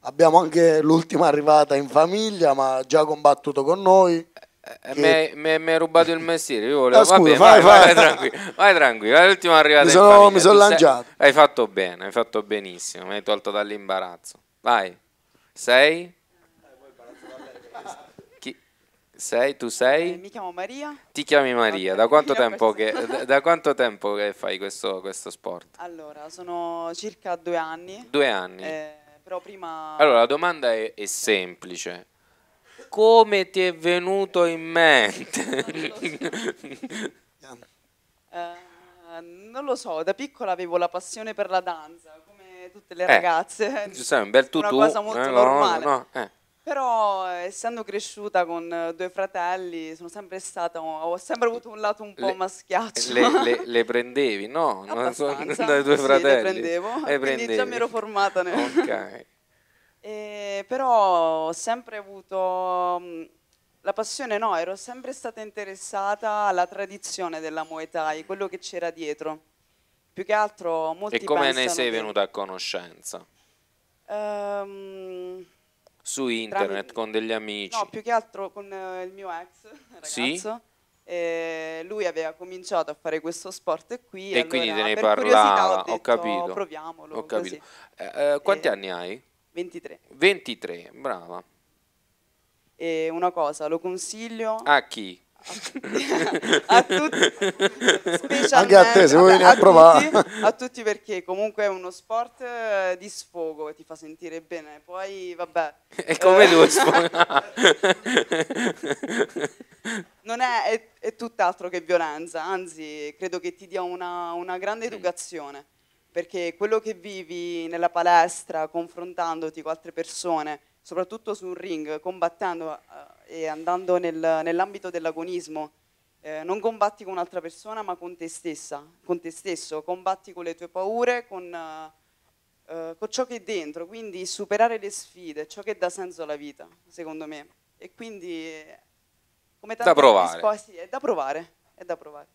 abbiamo anche l'ultima arrivata in famiglia, ma già combattuto con noi. Eh, eh, che... mi, hai, rubato il mestiere. Io volevo. Ah, scusa, Vabbè, vai, vai, vai, vai, tranquillo. Vai tranquillo. È l'ultimo arrivato. Mi sono, mi sono lanciato. Sei... Hai fatto bene, hai fatto benissimo. Mi hai tolto dall'imbarazzo. Vai. Sei? Chi... Sei? Tu sei? Eh, mi chiamo Maria. Ti chiami Maria. Da, quanto tempo che, da quanto tempo che fai questo, questo sport? Allora, sono circa due anni. Due anni. Eh, però prima... Allora, la domanda è, è semplice come ti è venuto in mente? uh, non lo so, da piccola avevo la passione per la danza, come tutte le eh, ragazze. Giuseppe, un bel tutù. Una cosa molto eh, normale. No, no, eh. Però eh, essendo cresciuta con eh, due fratelli sono sempre stata, ho sempre avuto un lato un po' le, maschiaccio. Le, le, le, prendevi, no? Abbastanza, non so, dai due fratelli. Sì, le prendevo, le prendevi. quindi già mi ero formata. Nel... Ok. E però ho sempre avuto mm, la passione, no, ero sempre stata interessata alla tradizione della Muay Thai, quello che c'era dietro. Più che altro molti E come ne sei venuta a conoscenza? Um, Su internet, tramite... con degli amici? No, più che altro con eh, il mio ex ragazzo. Sì? E lui aveva cominciato a fare questo sport qui e allora, quindi te ne parlava ho, ho capito proviamolo ho capito. Eh, eh, quanti eh, anni hai? 23. 23, brava. E una cosa, lo consiglio... A chi? a tutti, anche a te se vuoi vabbè, a provare tutti, a tutti perché comunque è uno sport eh, di sfogo che ti fa sentire bene poi vabbè è come eh, lo sfogare non è, è, è, tutt'altro che violenza anzi credo che ti dia una, una grande mm. educazione perché quello che vivi nella palestra confrontandoti con altre persone, soprattutto su un ring, combattendo eh, e andando nel, nell'ambito dell'agonismo, eh, non combatti con un'altra persona ma con te stessa, con te stesso, combatti con le tue paure, con, eh, eh con ciò che è dentro, quindi superare le sfide, ciò che dà senso alla vita, secondo me. E quindi eh, come tanti da provare. Disposti, è da provare, è da provare.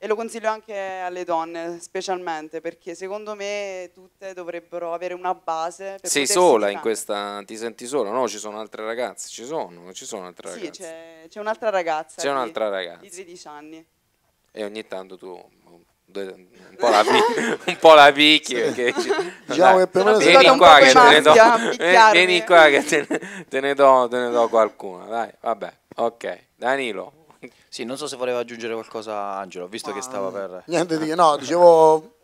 E lo consiglio anche alle donne, specialmente, perché secondo me tutte dovrebbero avere una base. Sei sola girare. in questa, ti senti sola? No, ci sono altre ragazze, ci sono, ci sono altre sì, ragazze. Sì, c'è, un'altra ragazza. C'è un'altra ragazza. Di 13 anni. E ogni tanto tu un po' la, un po la picchi perché diciamo che per me eh, vieni qua che te ne do vieni qua che te ne do qualcuna dai vabbè ok Danilo sì, non so se voleva aggiungere qualcosa Angelo, visto Ma, che stava per... Niente di che, no, dicevo,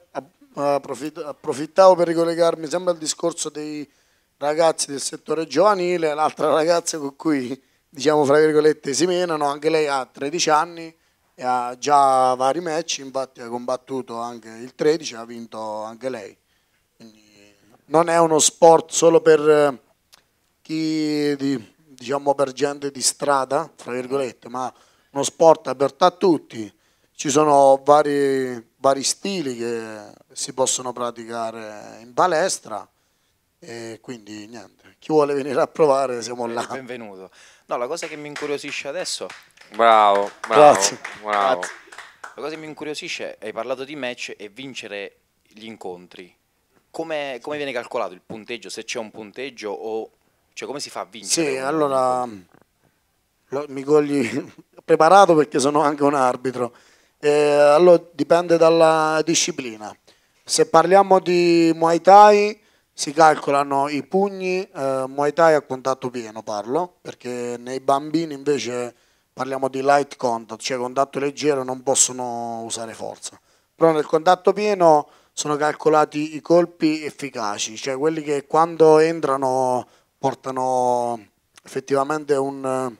approfittavo per ricollegarmi sempre al discorso dei ragazzi del settore giovanile, l'altra ragazza con cui, diciamo, fra virgolette, si menano, anche lei ha 13 anni e ha già vari match, infatti ha combattuto anche il 13, ha vinto anche lei. Quindi non è uno sport solo per chi, diciamo, per gente di strada, fra virgolette, ma uno sport aperto a tutti, ci sono vari, vari stili che si possono praticare in palestra e quindi niente, chi vuole venire a provare siamo là. Eh, benvenuto. No, la cosa che mi incuriosisce adesso... Bravo, bravo, Grazie. bravo. Grazie. La cosa che mi incuriosisce, hai parlato di match e vincere gli incontri. Come, come viene calcolato il punteggio? Se c'è un punteggio o cioè, come si fa a vincere? Sì, allora... Incontro? mi cogli preparato perché sono anche un arbitro. Eh, allora dipende dalla disciplina. Se parliamo di Muay Thai si calcolano i pugni, eh, Muay Thai a contatto pieno parlo, perché nei bambini invece parliamo di light contact, cioè contatto leggero non possono usare forza. Però nel contatto pieno sono calcolati i colpi efficaci, cioè quelli che quando entrano portano effettivamente un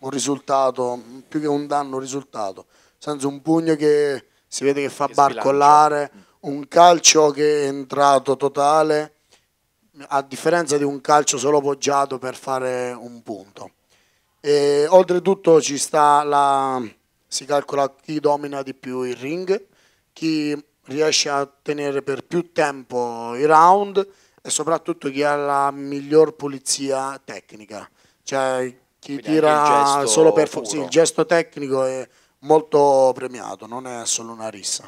un risultato, più che un danno, un risultato. Senza un pugno che si vede che fa che barcollare, un calcio che è entrato totale, a differenza di un calcio solo poggiato per fare un punto. E, oltretutto ci sta la, si calcola chi domina di più il ring, chi riesce a tenere per più tempo i round e soprattutto chi ha la miglior pulizia tecnica. Cioè, chi Quindi tira il solo per sì, il gesto tecnico è molto premiato, non è solo una rissa.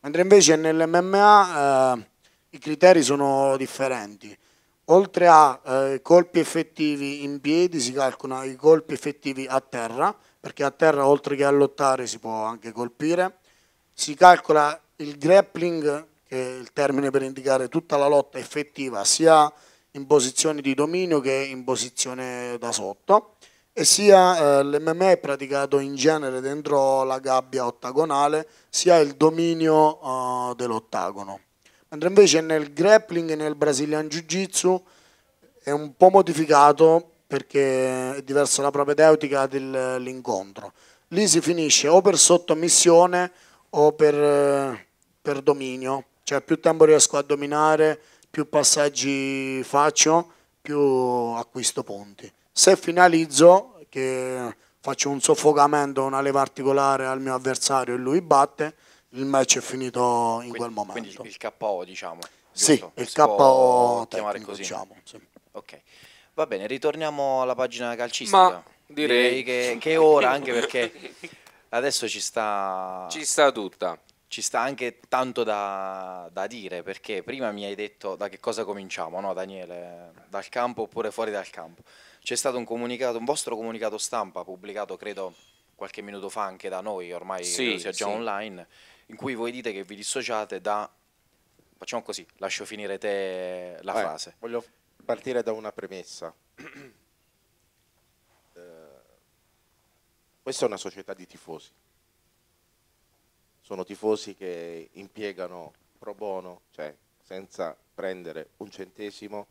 Mentre invece nell'MMA eh, i criteri sono differenti. Oltre a eh, colpi effettivi in piedi si calcolano i colpi effettivi a terra, perché a terra oltre che a lottare si può anche colpire. Si calcola il grappling, che è il termine per indicare tutta la lotta effettiva, sia in posizione di dominio che in posizione da sotto sia eh, l'MMA è praticato in genere dentro la gabbia ottagonale, sia il dominio eh, dell'ottagono. Mentre invece nel grappling e nel Brazilian Jiu-Jitsu è un po' modificato perché è diversa la propedeutica dell'incontro. Eh, Lì si finisce o per sottomissione o per, eh, per dominio, cioè più tempo riesco a dominare, più passaggi faccio, più acquisto punti. Se finalizzo, che faccio un soffocamento, una leva articolare al mio avversario e lui batte, il match è finito in quindi, quel momento. Quindi il KO, diciamo. Sì, il KO tecnico, diciamo. Sì. Ok, va bene, ritorniamo alla pagina calcistica. Ma direi, direi che, che è ora, anche perché adesso ci sta... Ci sta tutta ci sta anche tanto da, da, dire perché prima mi hai detto da che cosa cominciamo, no Daniele? Dal campo oppure fuori dal campo? C'è stato un, comunicato, un vostro comunicato stampa pubblicato, credo, qualche minuto fa anche da noi, ormai sì, sia già sì. online, in cui voi dite che vi dissociate da... Facciamo così, lascio finire te la Beh, frase. Voglio partire da una premessa. Eh, questa è una società di tifosi. Sono tifosi che impiegano pro bono, cioè senza prendere un centesimo,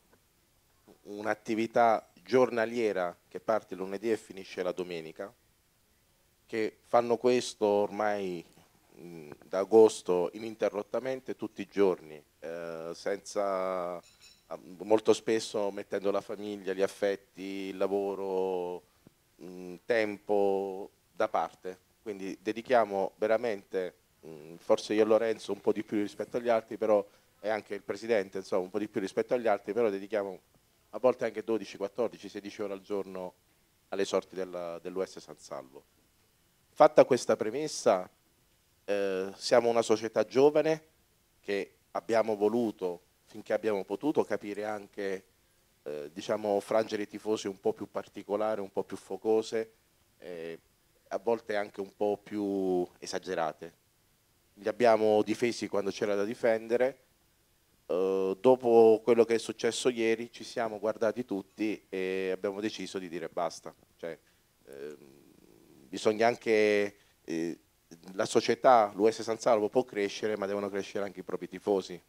un'attività giornaliera che parte lunedì e finisce la domenica, che fanno questo ormai da agosto ininterrottamente tutti i giorni, eh, senza, molto spesso mettendo la famiglia, gli affetti, il lavoro, mh, tempo da parte. Quindi dedichiamo veramente, mh, forse io e Lorenzo un po' di più rispetto agli altri, però e anche il Presidente insomma, un po' di più rispetto agli altri, però dedichiamo a volte anche 12, 14, 16 ore al giorno alle sorti della, dell'US San Salvo. Fatta questa premessa, eh, siamo una società giovane che abbiamo voluto, finché abbiamo potuto, capire anche, eh, diciamo, frangere i tifosi un po' più particolari, un po' più focose, eh, a volte anche un po' più esagerate. Li abbiamo difesi quando c'era da difendere, eh, dopo quello che è successo ieri ci siamo guardati tutti e abbiamo deciso di dire basta. Cioè, eh, bisogna anche, eh, la società, l'US San Salvo può crescere ma devono crescere anche i propri tifosi.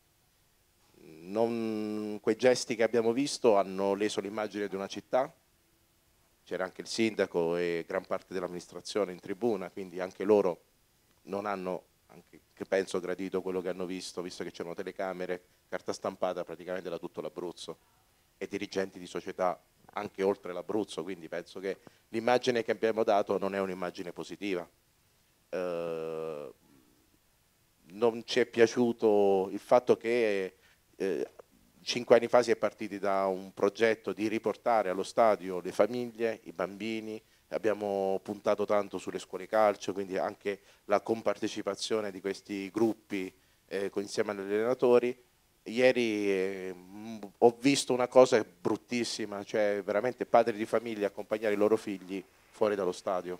Non, quei gesti che abbiamo visto hanno leso l'immagine di una città, c'era anche il sindaco e gran parte dell'amministrazione in tribuna, quindi anche loro non hanno, anche che penso gradito quello che hanno visto, visto che c'erano telecamere, carta stampata praticamente da tutto l'Abruzzo e dirigenti di società anche oltre l'Abruzzo, quindi penso che l'immagine che abbiamo dato non è un'immagine positiva. Eh, non ci è piaciuto il fatto che eh, cinque anni fa si è partiti da un progetto di riportare allo stadio le famiglie, i bambini, abbiamo puntato tanto sulle scuole calcio, quindi anche la compartecipazione di questi gruppi eh, insieme agli allenatori. Ieri eh, ho visto una cosa bruttissima, cioè veramente padri di famiglia accompagnare i loro figli fuori dallo stadio.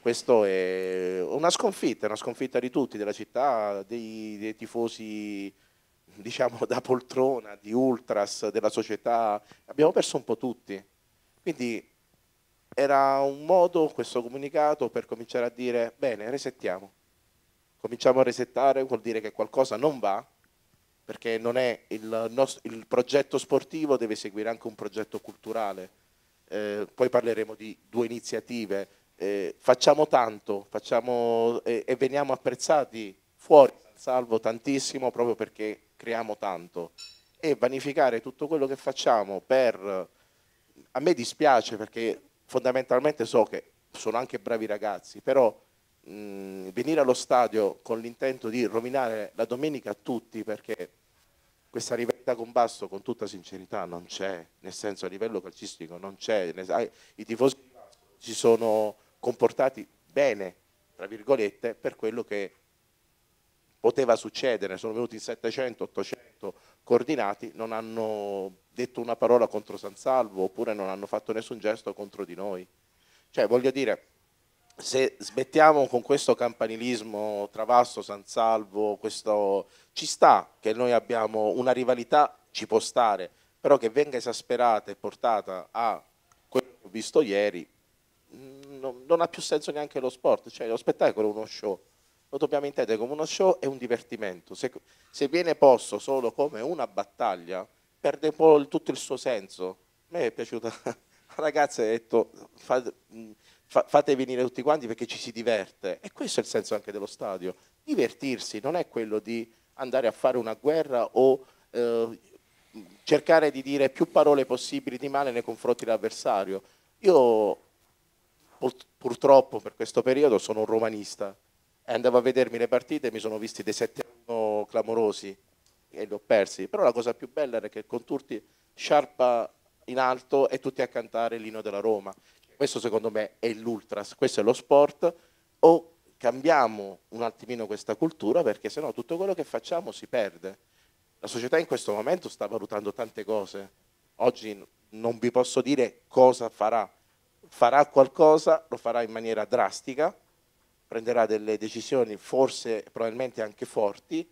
Questa è una sconfitta, una sconfitta di tutti, della città, dei, dei tifosi diciamo da poltrona, di ultras, della società. Abbiamo perso un po' tutti. Quindi era un modo, questo comunicato, per cominciare a dire, bene, resettiamo. Cominciamo a resettare, vuol dire che qualcosa non va, perché non è il, nostro, il progetto sportivo deve seguire anche un progetto culturale. Eh, poi parleremo di due iniziative. Eh, facciamo tanto facciamo, eh, e veniamo apprezzati fuori, salvo tantissimo, proprio perché creiamo tanto. E vanificare tutto quello che facciamo per... A me dispiace perché fondamentalmente so che sono anche bravi ragazzi, però mh, venire allo stadio con l'intento di rovinare la domenica a tutti perché questa rivalità con Basso con tutta sincerità non c'è, nel senso a livello calcistico non c'è, i tifosi si sono comportati bene, tra virgolette, per quello che poteva succedere, sono venuti 700, 800 coordinati, non hanno detto una parola contro San Salvo oppure non hanno fatto nessun gesto contro di noi. Cioè, voglio dire, se smettiamo con questo campanilismo Travasso, San Salvo, questo, ci sta che noi abbiamo una rivalità, ci può stare, però che venga esasperata e portata a quello che ho visto ieri, mm, non, non ha più senso neanche lo sport, cioè lo spettacolo è uno show, lo dobbiamo intendere come uno show e un divertimento. Se, se viene posto solo come una battaglia, perde un po' tutto il suo senso. A me è piaciuta, la ragazza ha detto fate, fate venire tutti quanti perché ci si diverte. E questo è il senso anche dello stadio. Divertirsi non è quello di andare a fare una guerra o eh, cercare di dire più parole possibili di male nei confronti dell'avversario. Io purtroppo per questo periodo sono un romanista e andavo a vedermi le partite e mi sono visti dei 7-1 clamorosi e li ho persi. Però la cosa più bella era che con tutti sciarpa in alto e tutti a cantare l'inno della Roma. Questo secondo me è l'ultras, questo è lo sport. O cambiamo un attimino questa cultura perché sennò tutto quello che facciamo si perde. La società in questo momento sta valutando tante cose. Oggi non vi posso dire cosa farà. Farà qualcosa, lo farà in maniera drastica, prenderà delle decisioni forse probabilmente anche forti,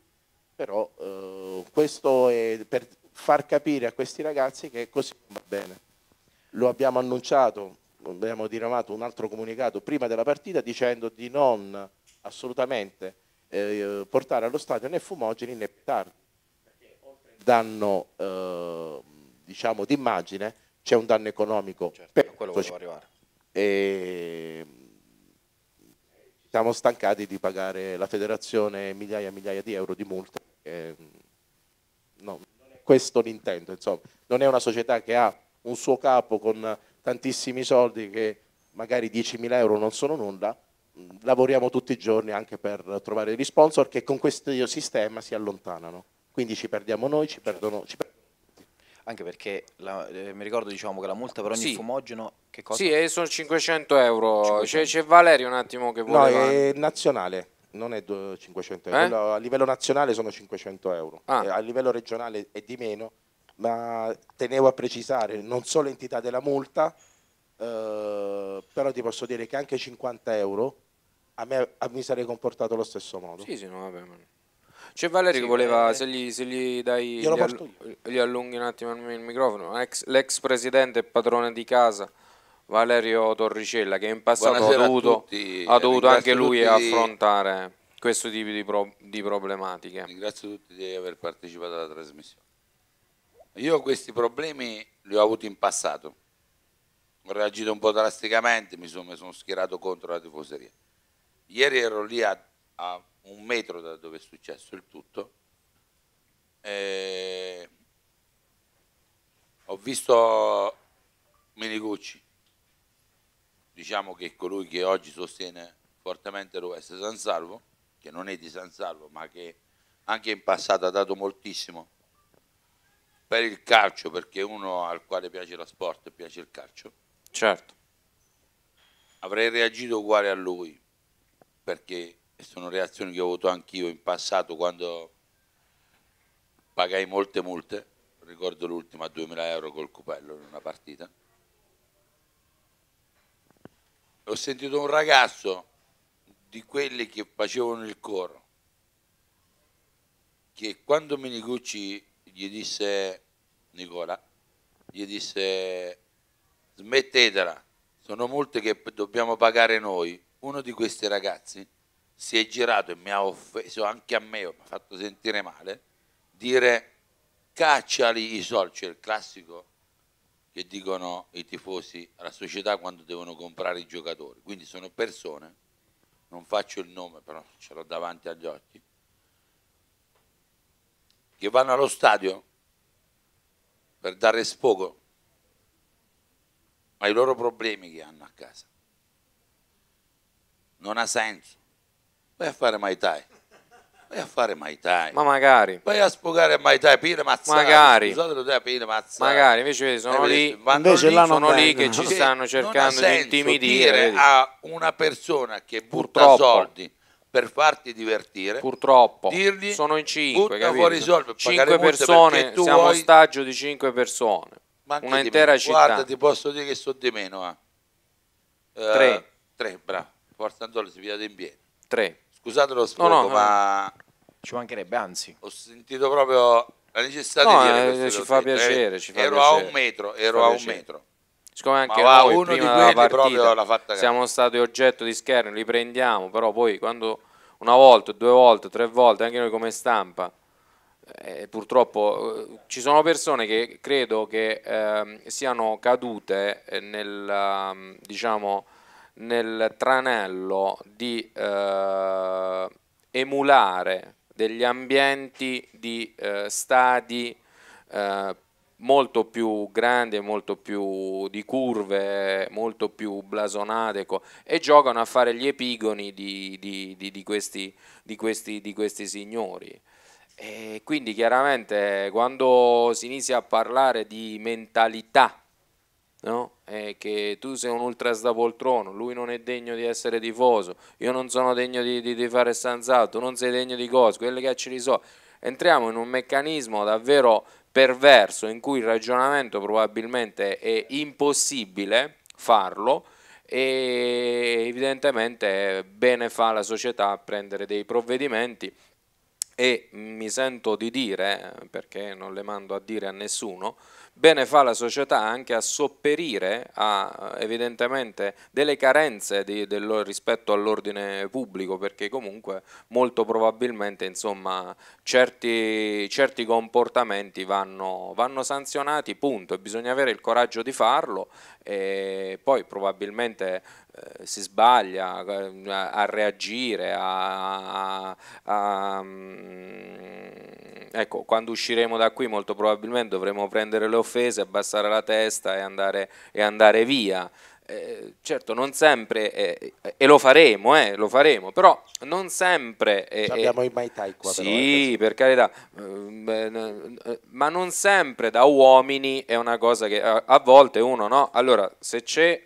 però eh, questo è per far capire a questi ragazzi che così non va bene. Lo abbiamo annunciato, abbiamo diramato un altro comunicato prima della partita dicendo di non assolutamente eh, portare allo stadio né fumogeni né petardi, perché oltre al danno eh, diciamo, d'immagine c'è un danno economico. Certo, per quello volevo arrivare. E siamo stancati di pagare la federazione migliaia e migliaia di euro di multe eh, no, questo l'intento, insomma, non è una società che ha un suo capo con tantissimi soldi che magari 10.000 euro non sono nulla, mm, lavoriamo tutti i giorni anche per trovare gli sponsor che con questo sistema si allontanano, quindi ci perdiamo noi, ci certo. perdono... Ci perdono anche perché la, eh, mi ricordo diciamo, che la multa per ogni sì. fumogeno che cosa? Sì, eh, sono 500 euro. C'è Valerio un attimo che vuole. No, è nazionale. Non è 500 eh? euro, eh? a livello nazionale sono 500 euro, ah. Eh, a livello regionale è di meno, ma tenevo a precisare non so l'entità della multa, eh, però ti posso dire che anche 50 euro a me a, mi sarei comportato allo stesso modo. Sì, sì, no, vabbè. Ma... C'è Valerio sì, che voleva, eh, se, gli, se gli, dai, gli, all, gli, allunghi un attimo il microfono, l'ex presidente e padrone di casa Valerio Torricella che in passato ha dovuto, ha dovuto anche lui affrontare di... questo tipo di, pro, di problematiche. Ringrazio tutti di aver partecipato alla trasmissione. Io questi problemi li ho avuti in passato, ho reagito un po' drasticamente, mi sono, mi sono schierato contro la tifoseria. Ieri ero lì a, a un metro da dove è successo il tutto. E ho visto Menicucci diciamo che colui che oggi sostiene fortemente l'Ovest San Salvo, che non è di San Salvo ma che anche in passato ha dato moltissimo per il calcio, perché uno al quale piace lo sport e piace il calcio. Certo. Avrei reagito uguale a lui, perché sono reazioni che ho avuto anch'io in passato quando pagai molte multe, ricordo l'ultima a 2000 euro col cupello in una partita ho sentito un ragazzo di quelli che facevano il coro, che quando Menicucci gli disse, Nicola, gli disse smettetela, sono multe che dobbiamo pagare noi, uno di questi ragazzi si è girato e mi ha offeso anche a me, mi ha fatto sentire male, dire cacciali i soldi, cioè il classico che dicono i tifosi alla società quando devono comprare i giocatori. Quindi sono persone, non faccio il nome, però ce l'ho davanti agli occhi, che vanno allo stadio per dare sfogo ai loro problemi che hanno a casa. Non ha senso. Vai a fare mai tai vai a fare Mai Tai. Ma magari. Vai a sfogare a Mai Tai, Pire Mazzara. Magari. Magari, invece eh, sono lì, invece lì, sono lì che ci stanno cercando di intimidire. a una persona che butta Purtroppo. soldi per farti divertire. Purtroppo. Dirgli, sono in cinque, capito? fuori soldi 5 persone, tu siamo vuoi... ostaggio di cinque persone. Ma una intera me. città. Guarda, ti posso dire che so di meno, eh. Uh, tre. bravo. Forza Andole si vede in piedi. Tre. Scusate lo sfogo, no, no, eh. ma... Ci mancherebbe, anzi. Ho sentito proprio la necessità no, di dire eh, ci fa piacere, eh, ci fa ero piacere. a un metro, ero a un metro. Siccome anche ma noi prima della partita la fatta siamo stati oggetto di scherno, li prendiamo, però poi quando una volta, due volte, tre volte, anche noi come stampa, eh, purtroppo eh, ci sono persone che credo che ehm, siano cadute eh, nel, ehm, diciamo, nel tranello di eh, emulare degli ambienti di eh, stadi eh, molto più grandi, molto più di curve, molto più blasonate e giocano a fare gli epigoni di, di, di, questi, questi, di, questi, signori. E quindi chiaramente quando si inizia a parlare di mentalità No? che tu sei un ultras da poltrono, lui non è degno di essere tifoso, io non sono degno di, di, di fare stanzato, non sei degno di cose, quelle che ci risolvono. Entriamo in un meccanismo davvero perverso in cui il ragionamento probabilmente è impossibile farlo e evidentemente bene fa la società a prendere dei provvedimenti e mi sento di dire, eh, perché non le mando a dire a nessuno, Bene fa la società anche a sopperire a evidentemente delle carenze di, del, rispetto all'ordine pubblico perché comunque molto probabilmente insomma, certi, certi, comportamenti vanno, vanno, sanzionati punto e bisogna avere il coraggio di farlo e poi probabilmente eh, si sbaglia eh, a, a reagire a, a, a mm, ecco, quando usciremo da qui molto probabilmente dovremo prendere le offese, abbassare la testa e andare, e andare via. Eh, certo, non sempre, eh, eh e lo faremo, eh, lo faremo, però non sempre... Eh, abbiamo i Mai Tai qua. Sì, però, per carità, ma non sempre da uomini è una cosa che a, a volte uno, no? Allora, se c'è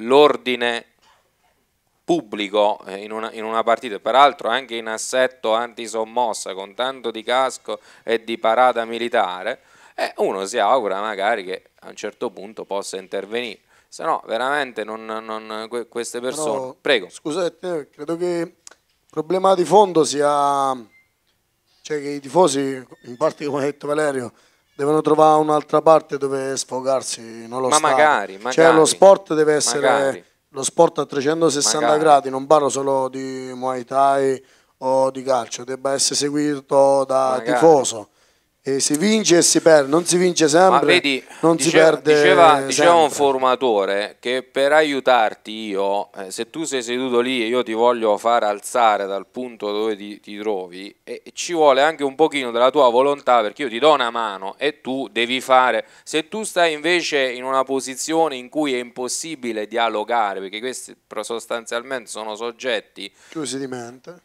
l'ordine pubblico eh, in una, in una, partita, peraltro anche in assetto antisommossa con tanto di casco e di parata militare, e uno si augura magari che a un certo punto possa intervenire. Se no, veramente non, non, queste persone... Però, Prego. Scusate, credo che il problema di fondo sia cioè che i tifosi, in parte come ha detto Valerio, devono trovare un'altra parte dove sfogarsi, non lo Ma stato. magari, magari. Cioè lo sport deve essere... Magari lo sport a 360 Magari. gradi, non parlo solo di Muay Thai o di calcio, debba essere seguito da Magari. tifoso e si vince e si perde, non si vince sempre, vedi, non diceva, si perde. Diceva, diceva, un formatore che per aiutarti io, eh, se tu sei seduto lì e io ti voglio far alzare dal punto dove ti, ti trovi, eh, ci vuole anche un pochino della tua volontà perché io ti do una mano e tu devi fare. Se tu stai invece in una posizione in cui è impossibile dialogare, perché questi sostanzialmente sono soggetti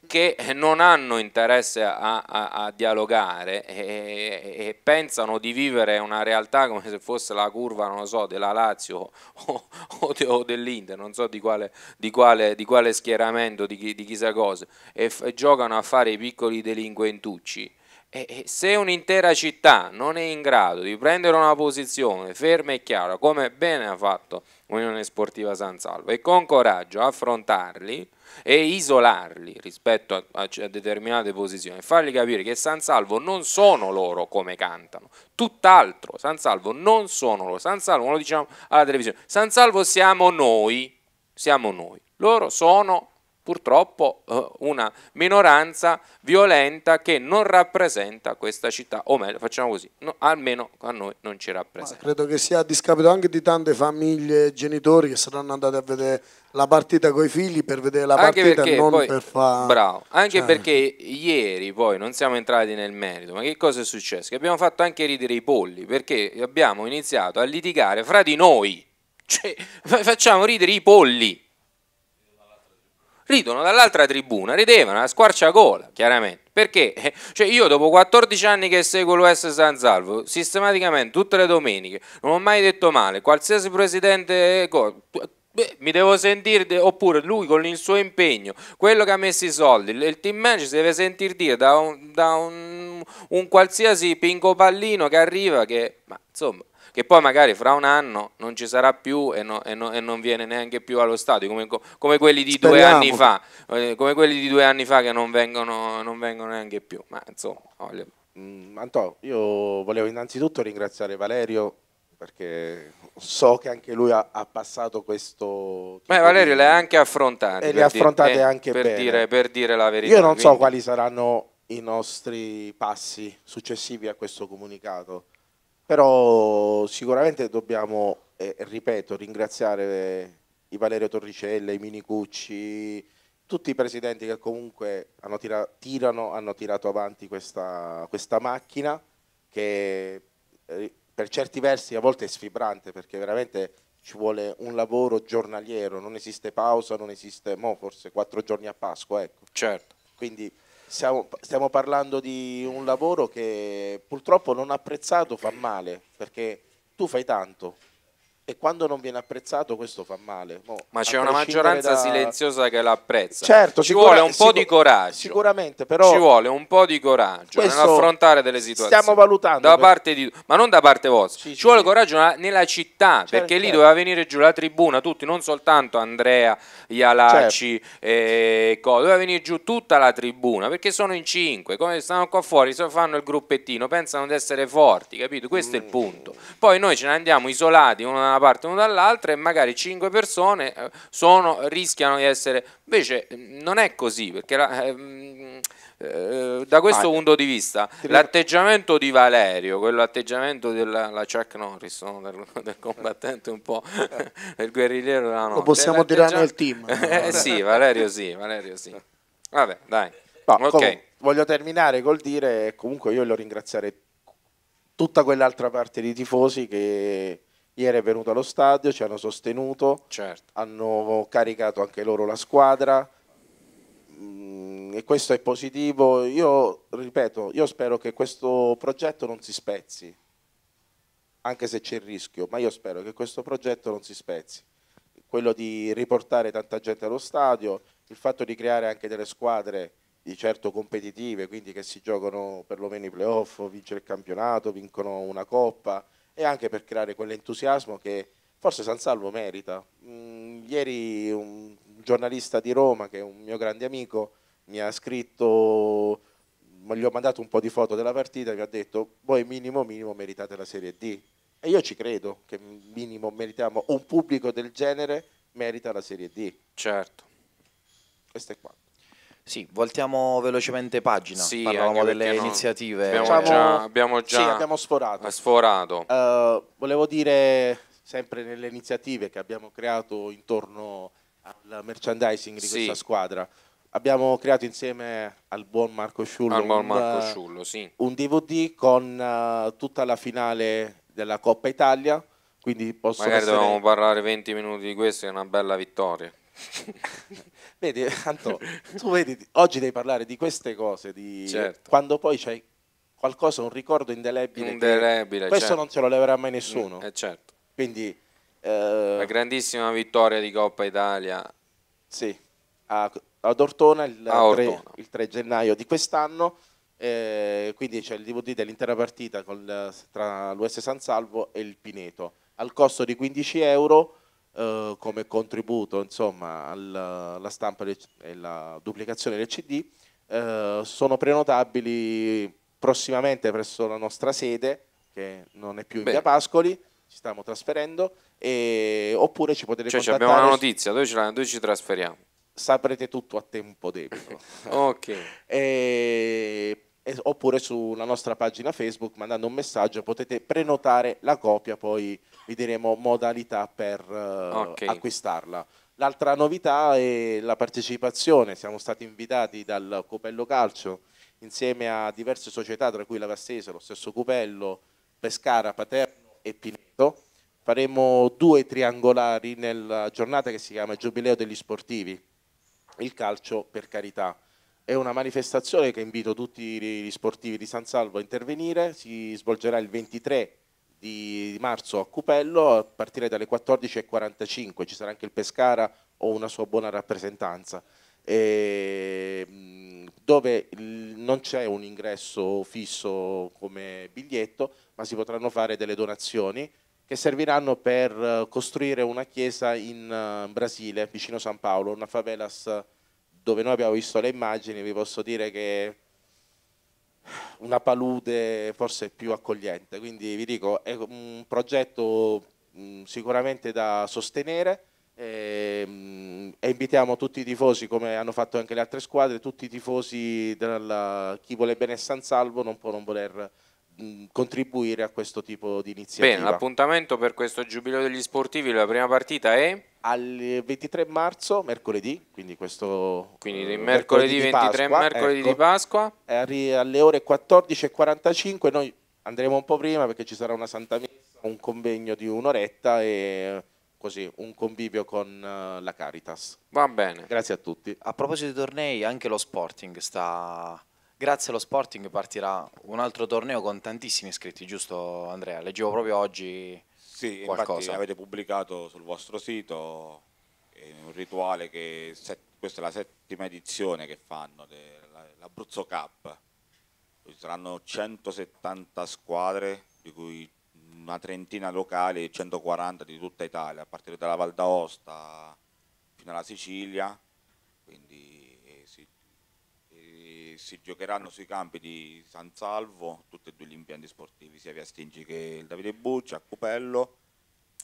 che non hanno interesse a, a, a dialogare. Eh, e, pensano di vivere una realtà come se fosse la curva, non so, della Lazio o, o, de, o dell'Inter, non so di quale, di quale, di quale schieramento, di, di chissà cosa, e, f- e, giocano a fare i piccoli delinquentucci. E, se un'intera città non è in grado di prendere una posizione ferma e chiara, come bene ha fatto Unione Sportiva San Salvo, e con coraggio affrontarli e isolarli rispetto a, a, a determinate posizioni, fargli capire che San Salvo non sono loro come cantano, tutt'altro, San Salvo non sono loro, San Salvo lo diciamo alla televisione, San Salvo siamo noi, siamo noi, loro sono purtroppo eh, una minoranza violenta che non rappresenta questa città, o meglio, facciamo così, no, almeno a noi non ci rappresenta. Ma credo che sia a discapito anche di tante famiglie e genitori che saranno andati a vedere la partita con i figli per vedere la anche partita e non poi, per fare... Bravo, anche cioè. perché ieri poi non siamo entrati nel merito, ma che cosa è successo? Che abbiamo fatto anche ridere i polli, perché abbiamo iniziato a litigare fra di noi, cioè facciamo ridere i polli ridono dall'altra tribuna, ridevano a squarciagola, chiaramente. Perché? Cioè io dopo 14 anni che seguo l'US San Salvo, sistematicamente tutte le domeniche, non ho mai detto male, qualsiasi presidente... Eh, beh, mi devo sentire, oppure lui con il suo impegno, quello che ha messo i soldi, il team manager si deve sentire dire da un, da un, un qualsiasi pinco pallino che arriva che, ma insomma, che poi magari fra un anno non ci sarà più e, no, e, no, e non viene neanche più allo stadio, come, come quelli di Speriamo. due anni fa, eh, come quelli di due anni fa che non vengono, non vengono neanche più. Ma insomma, voglio... Mm, Antonio, io volevo innanzitutto ringraziare Valerio perché so che anche lui ha, ha passato questo... Ma Valerio di... le ha anche affrontate. E eh, le ha affrontate dire, eh, anche per dire, per dire, la verità. Io non quindi... so quali saranno i nostri passi successivi a questo comunicato però sicuramente dobbiamo, eh, ripeto, ringraziare eh, i Valerio Torricella, i Minicucci, tutti i presidenti che comunque hanno tirato, tirano, hanno tirato avanti questa, questa macchina che eh, per certi versi a volte è sfibrante perché veramente ci vuole un lavoro giornaliero, non esiste pausa, non esiste, mo forse quattro giorni a Pasqua, ecco. Certo. Quindi siamo, stiamo parlando di un lavoro che purtroppo non apprezzato fa male, perché tu fai tanto, e quando non viene apprezzato questo fa male. Mo, Ma c'è una maggioranza da... silenziosa che l'apprezza. Certo, ci vuole un po' di coraggio. Sicuramente, però ci vuole un po' di coraggio nell'affrontare delle situazioni. Stiamo valutando da per... parte di Ma non da parte vostra. Sì, ci vuole sì. coraggio nella città, certo, perché lì certo. doveva venire giù la tribuna tutti, non soltanto Andrea Ialacci certo. e eh, doveva venire giù tutta la tribuna, perché sono in cinque, come stanno qua fuori, fanno il gruppettino, pensano di essere forti, capito? Questo mm. è il mm. punto. Poi noi ce ne andiamo isolati una parte uno dall'altra e magari 5 persone eh, sono, rischiano di essere... Invece mm, non è così, perché la, eh, mm, eh da questo ah, punto di vista l'atteggiamento di Valerio, quell'atteggiamento della Chuck Norris, no? del, del, combattente un po' eh. del guerrigliero della notte. Lo possiamo tirare nel team. eh, sì, Valerio sì, Valerio sì. Vabbè, dai. No, okay. voglio terminare col dire, comunque io voglio ringraziare tutta quell'altra parte di tifosi che Ieri è venuto allo stadio, ci hanno sostenuto, certo. hanno caricato anche loro la squadra mm, e questo è positivo. Io ripeto, io spero che questo progetto non si spezzi, anche se c'è il rischio, ma io spero che questo progetto non si spezzi. Quello di riportare tanta gente allo stadio, il fatto di creare anche delle squadre di certo competitive, quindi che si giocano perlomeno i playoff, vincere il campionato, vincono una coppa, e anche per creare quell'entusiasmo che forse San Salvo merita. Mm, ieri un giornalista di Roma, che è un mio grande amico, mi ha scritto, gli ho mandato un po' di foto della partita, mi ha detto voi minimo minimo meritate la Serie D. E io ci credo che minimo meritiamo, un pubblico del genere merita la Serie D. Certo. Questo è quanto. Sì, voltiamo velocemente pagina, sì, parlavamo delle no, iniziative. Abbiamo, diciamo, già, abbiamo già sì, abbiamo sforato. sforato. Uh, volevo dire, sempre nelle iniziative che abbiamo creato intorno al merchandising di sì. questa squadra, abbiamo creato insieme al buon Marco Sciullo, al buon Marco Sciullo sì. un DVD con uh, tutta la finale della Coppa Italia, quindi posso Magari essere... dovevamo parlare 20 minuti di questo, è una bella vittoria. Vedi, eh, Anto, tu vedi, oggi devi parlare di queste cose, di certo. quando poi c'è qualcosa, un ricordo indelebile. indelebile questo certo. non ce lo leverà mai nessuno. Mm, eh, certo. Quindi, eh, La grandissima vittoria di Coppa Italia. Sì, ad Ortona il, il, 3, gennaio di quest'anno. Eh, quindi c'è il DVD dell'intera partita col, tra l'US San Salvo e il Pineto al costo di 15 euro eh, come contributo insomma, alla stampa e alla duplicazione del CD eh, sono prenotabili prossimamente presso la nostra sede che non è più in Beh. via Pascoli ci stiamo trasferendo e, oppure ci potete cioè, contattare abbiamo una notizia dove, la, dove ci trasferiamo saprete tutto a tempo debito ok e eh, oppure sulla nostra pagina Facebook mandando un messaggio potete prenotare la copia, poi vi diremo modalità per eh, okay. acquistarla. L'altra novità è la partecipazione, siamo stati invitati dal Cupello Calcio insieme a diverse società, tra cui la Vastese, lo stesso Cupello, Pescara, Paterno e Pineto. Faremo due triangolari nella giornata che si chiama Giubileo degli Sportivi, il calcio per carità. È una manifestazione che invito tutti gli sportivi di San Salvo a intervenire, si svolgerà il 23 di marzo a Cupello a partire dalle 14.45, ci sarà anche il Pescara o una sua buona rappresentanza. E dove non c'è un ingresso fisso come biglietto, ma si potranno fare delle donazioni che serviranno per eh, costruire una chiesa in eh, Brasile, vicino San Paolo, una favelas dove noi abbiamo visto le immagini, vi posso dire che una palude forse più accogliente. Quindi vi dico, è un progetto mm, sicuramente da sostenere ehm, e, invitiamo tutti i tifosi, come hanno fatto anche le altre squadre, tutti i tifosi, della, chi vuole bene San Salvo non può non voler Mm, contribuire a questo tipo di iniziativa. Bene, l'appuntamento per questo Giubileo degli Sportivi, la prima partita è? Al 23 marzo, mercoledì, quindi questo... Quindi eh, mercoledì, mercoledì 23, Pasqua, mercoledì ecco, di Pasqua. Alle ore 14.45, noi andremo un po' prima perché ci sarà una Santa Messa, un convegno di un'oretta e così un convivio con eh, la Caritas. Va bene. Grazie a tutti. A proposito di tornei, anche lo Sporting sta Grazie allo Sporting partirà un altro torneo con tantissimi iscritti, giusto Andrea? Leggevo proprio oggi sì, qualcosa. avete pubblicato sul vostro sito eh, un rituale che questa è la settima edizione che fanno dell'Abruzzo Cup. Ci saranno 170 squadre, di cui una trentina locali e 140 di tutta Italia, a partire dalla Val d'Aosta fino alla Sicilia, quindi si giocheranno sui campi di San Salvo, tutti e due gli impianti sportivi, sia Via Stingi che il Davide Bucci, a Cupello,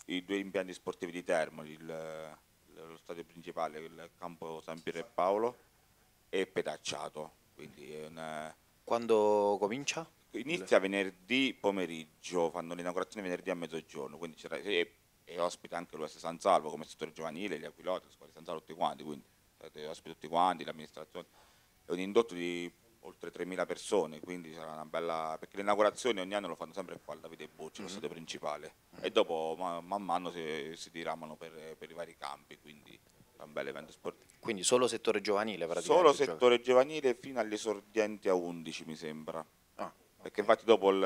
i due impianti sportivi di Termo, il, lo stadio principale, il campo San Piero e Paolo e Petacciato. Una... Quando comincia? Inizia venerdì pomeriggio, fanno l'inaugurazione venerdì a mezzogiorno, quindi e, e ospita anche l'US San Salvo come settore giovanile, gli Aquiloti, la scuola di San Salvo, tutti quanti, quindi eh, ospita tutti quanti, l'amministrazione è un indotto di oltre 3.000 persone, quindi sarà una bella... perché le inaugurazioni ogni anno lo fanno sempre qua al Davide Bocci, mm -hmm. lo mm-hmm. stadio principale, mm -hmm. e dopo man, man mano si, si diramano per, per, i vari campi, quindi è un bel evento sportivo. Quindi solo settore giovanile praticamente? Solo settore giovanile fino agli esordienti a 11 mi sembra, ah, okay. perché infatti dopo il,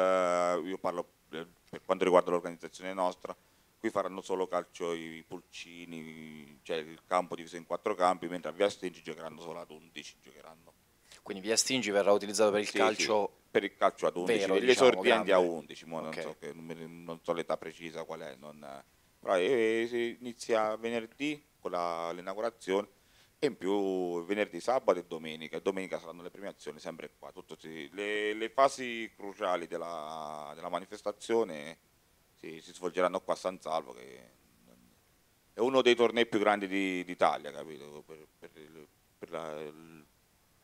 io parlo per quanto riguarda l'organizzazione nostra, qui faranno solo calcio i pulcini, cioè il campo diviso in quattro campi, mentre a Via Stingi giocheranno solo ad 11, giocheranno quindi Via Stingi verrà utilizzato per il sì, calcio... Sì. Per il calcio ad 11, vero, gli diciamo, esordienti grande. a 11, okay. non, so non, so l'età precisa qual è, non... però eh, inizia venerdì con l'inaugurazione e in più venerdì, sabato e domenica. Domenica saranno le premiazioni sempre qua. Si, le, le, fasi cruciali della, della manifestazione si, si, svolgeranno qua a San Salvo, che è uno dei tornei più grandi d'Italia, capito? Per, per, per la,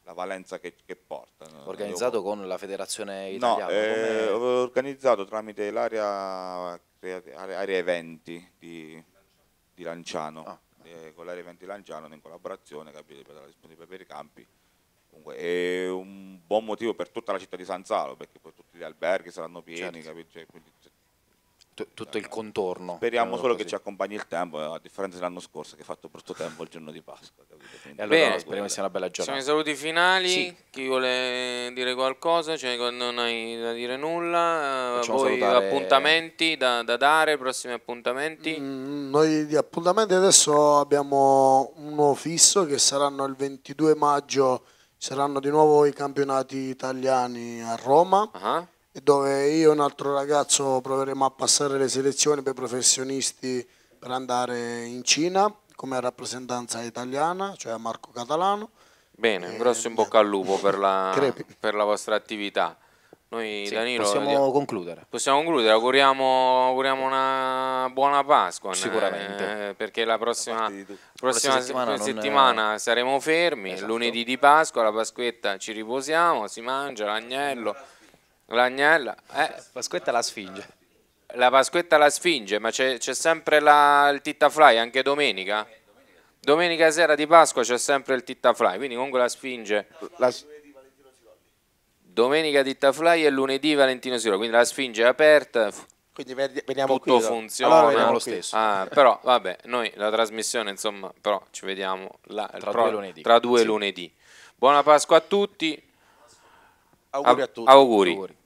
la valenza che, che portano. Organizzato con la federazione italiana? No, eh, come... organizzato tramite l'area eventi di, di Lanciano, ah. eh, con l'area eventi Lanciano in collaborazione capite, per la disponibilità per i campi. Comunque, è un buon motivo per tutta la città di San Salo, perché poi tutti gli alberghi saranno pieni, certo. capite, cioè, quindi cioè, tutto il contorno. Speriamo solo così. che ci accompagni il tempo, a differenza dell'anno scorso che ha fatto brutto tempo il giorno di Pasqua. Allora Bene, speriamo che sia una bella giornata. Siamo i saluti finali, sì. chi vuole dire qualcosa, cioè non hai da dire nulla, Facciamo voi salutare... appuntamenti da, da, dare, prossimi appuntamenti? Mm, noi di appuntamenti adesso abbiamo uno fisso che saranno il 22 maggio, saranno di nuovo i campionati italiani a Roma. Uh ah. -huh dove io e un altro ragazzo proveremo a passare le selezioni per professionisti per andare in Cina come rappresentanza italiana, cioè a Marco Catalano. Bene, un grosso in bocca al lupo per la, per la vostra attività. Noi sì, Danilo, possiamo concludere. Possiamo concludere, auguriamo, auguriamo una buona Pasqua. Eh, Sicuramente. Eh, perché la prossima, la prossima, la settimana, settimana è... saremo fermi, esatto. lunedì di Pasqua, la Pasquetta ci riposiamo, si mangia l'agnello. L'agnella, eh, Pasquetta la sfinge. La Pasquetta la sfinge, ma c'è, sempre la, il Titta Fly anche domenica? Domenica sera di Pasqua c'è sempre il Titta Fly, quindi comunque la sfinge. La... Domenica Titta Fly e lunedì Valentino Siro, quindi la sfinge è aperta. Quindi veniamo Tutto qui, funziona allora lo stesso. Ah, però vabbè, noi la trasmissione, insomma, però ci vediamo la, tra, pro, due lunedì. Tra due sì. lunedì. Buona Pasqua a tutti. Auguri a, a tutti. Auguri. auguri.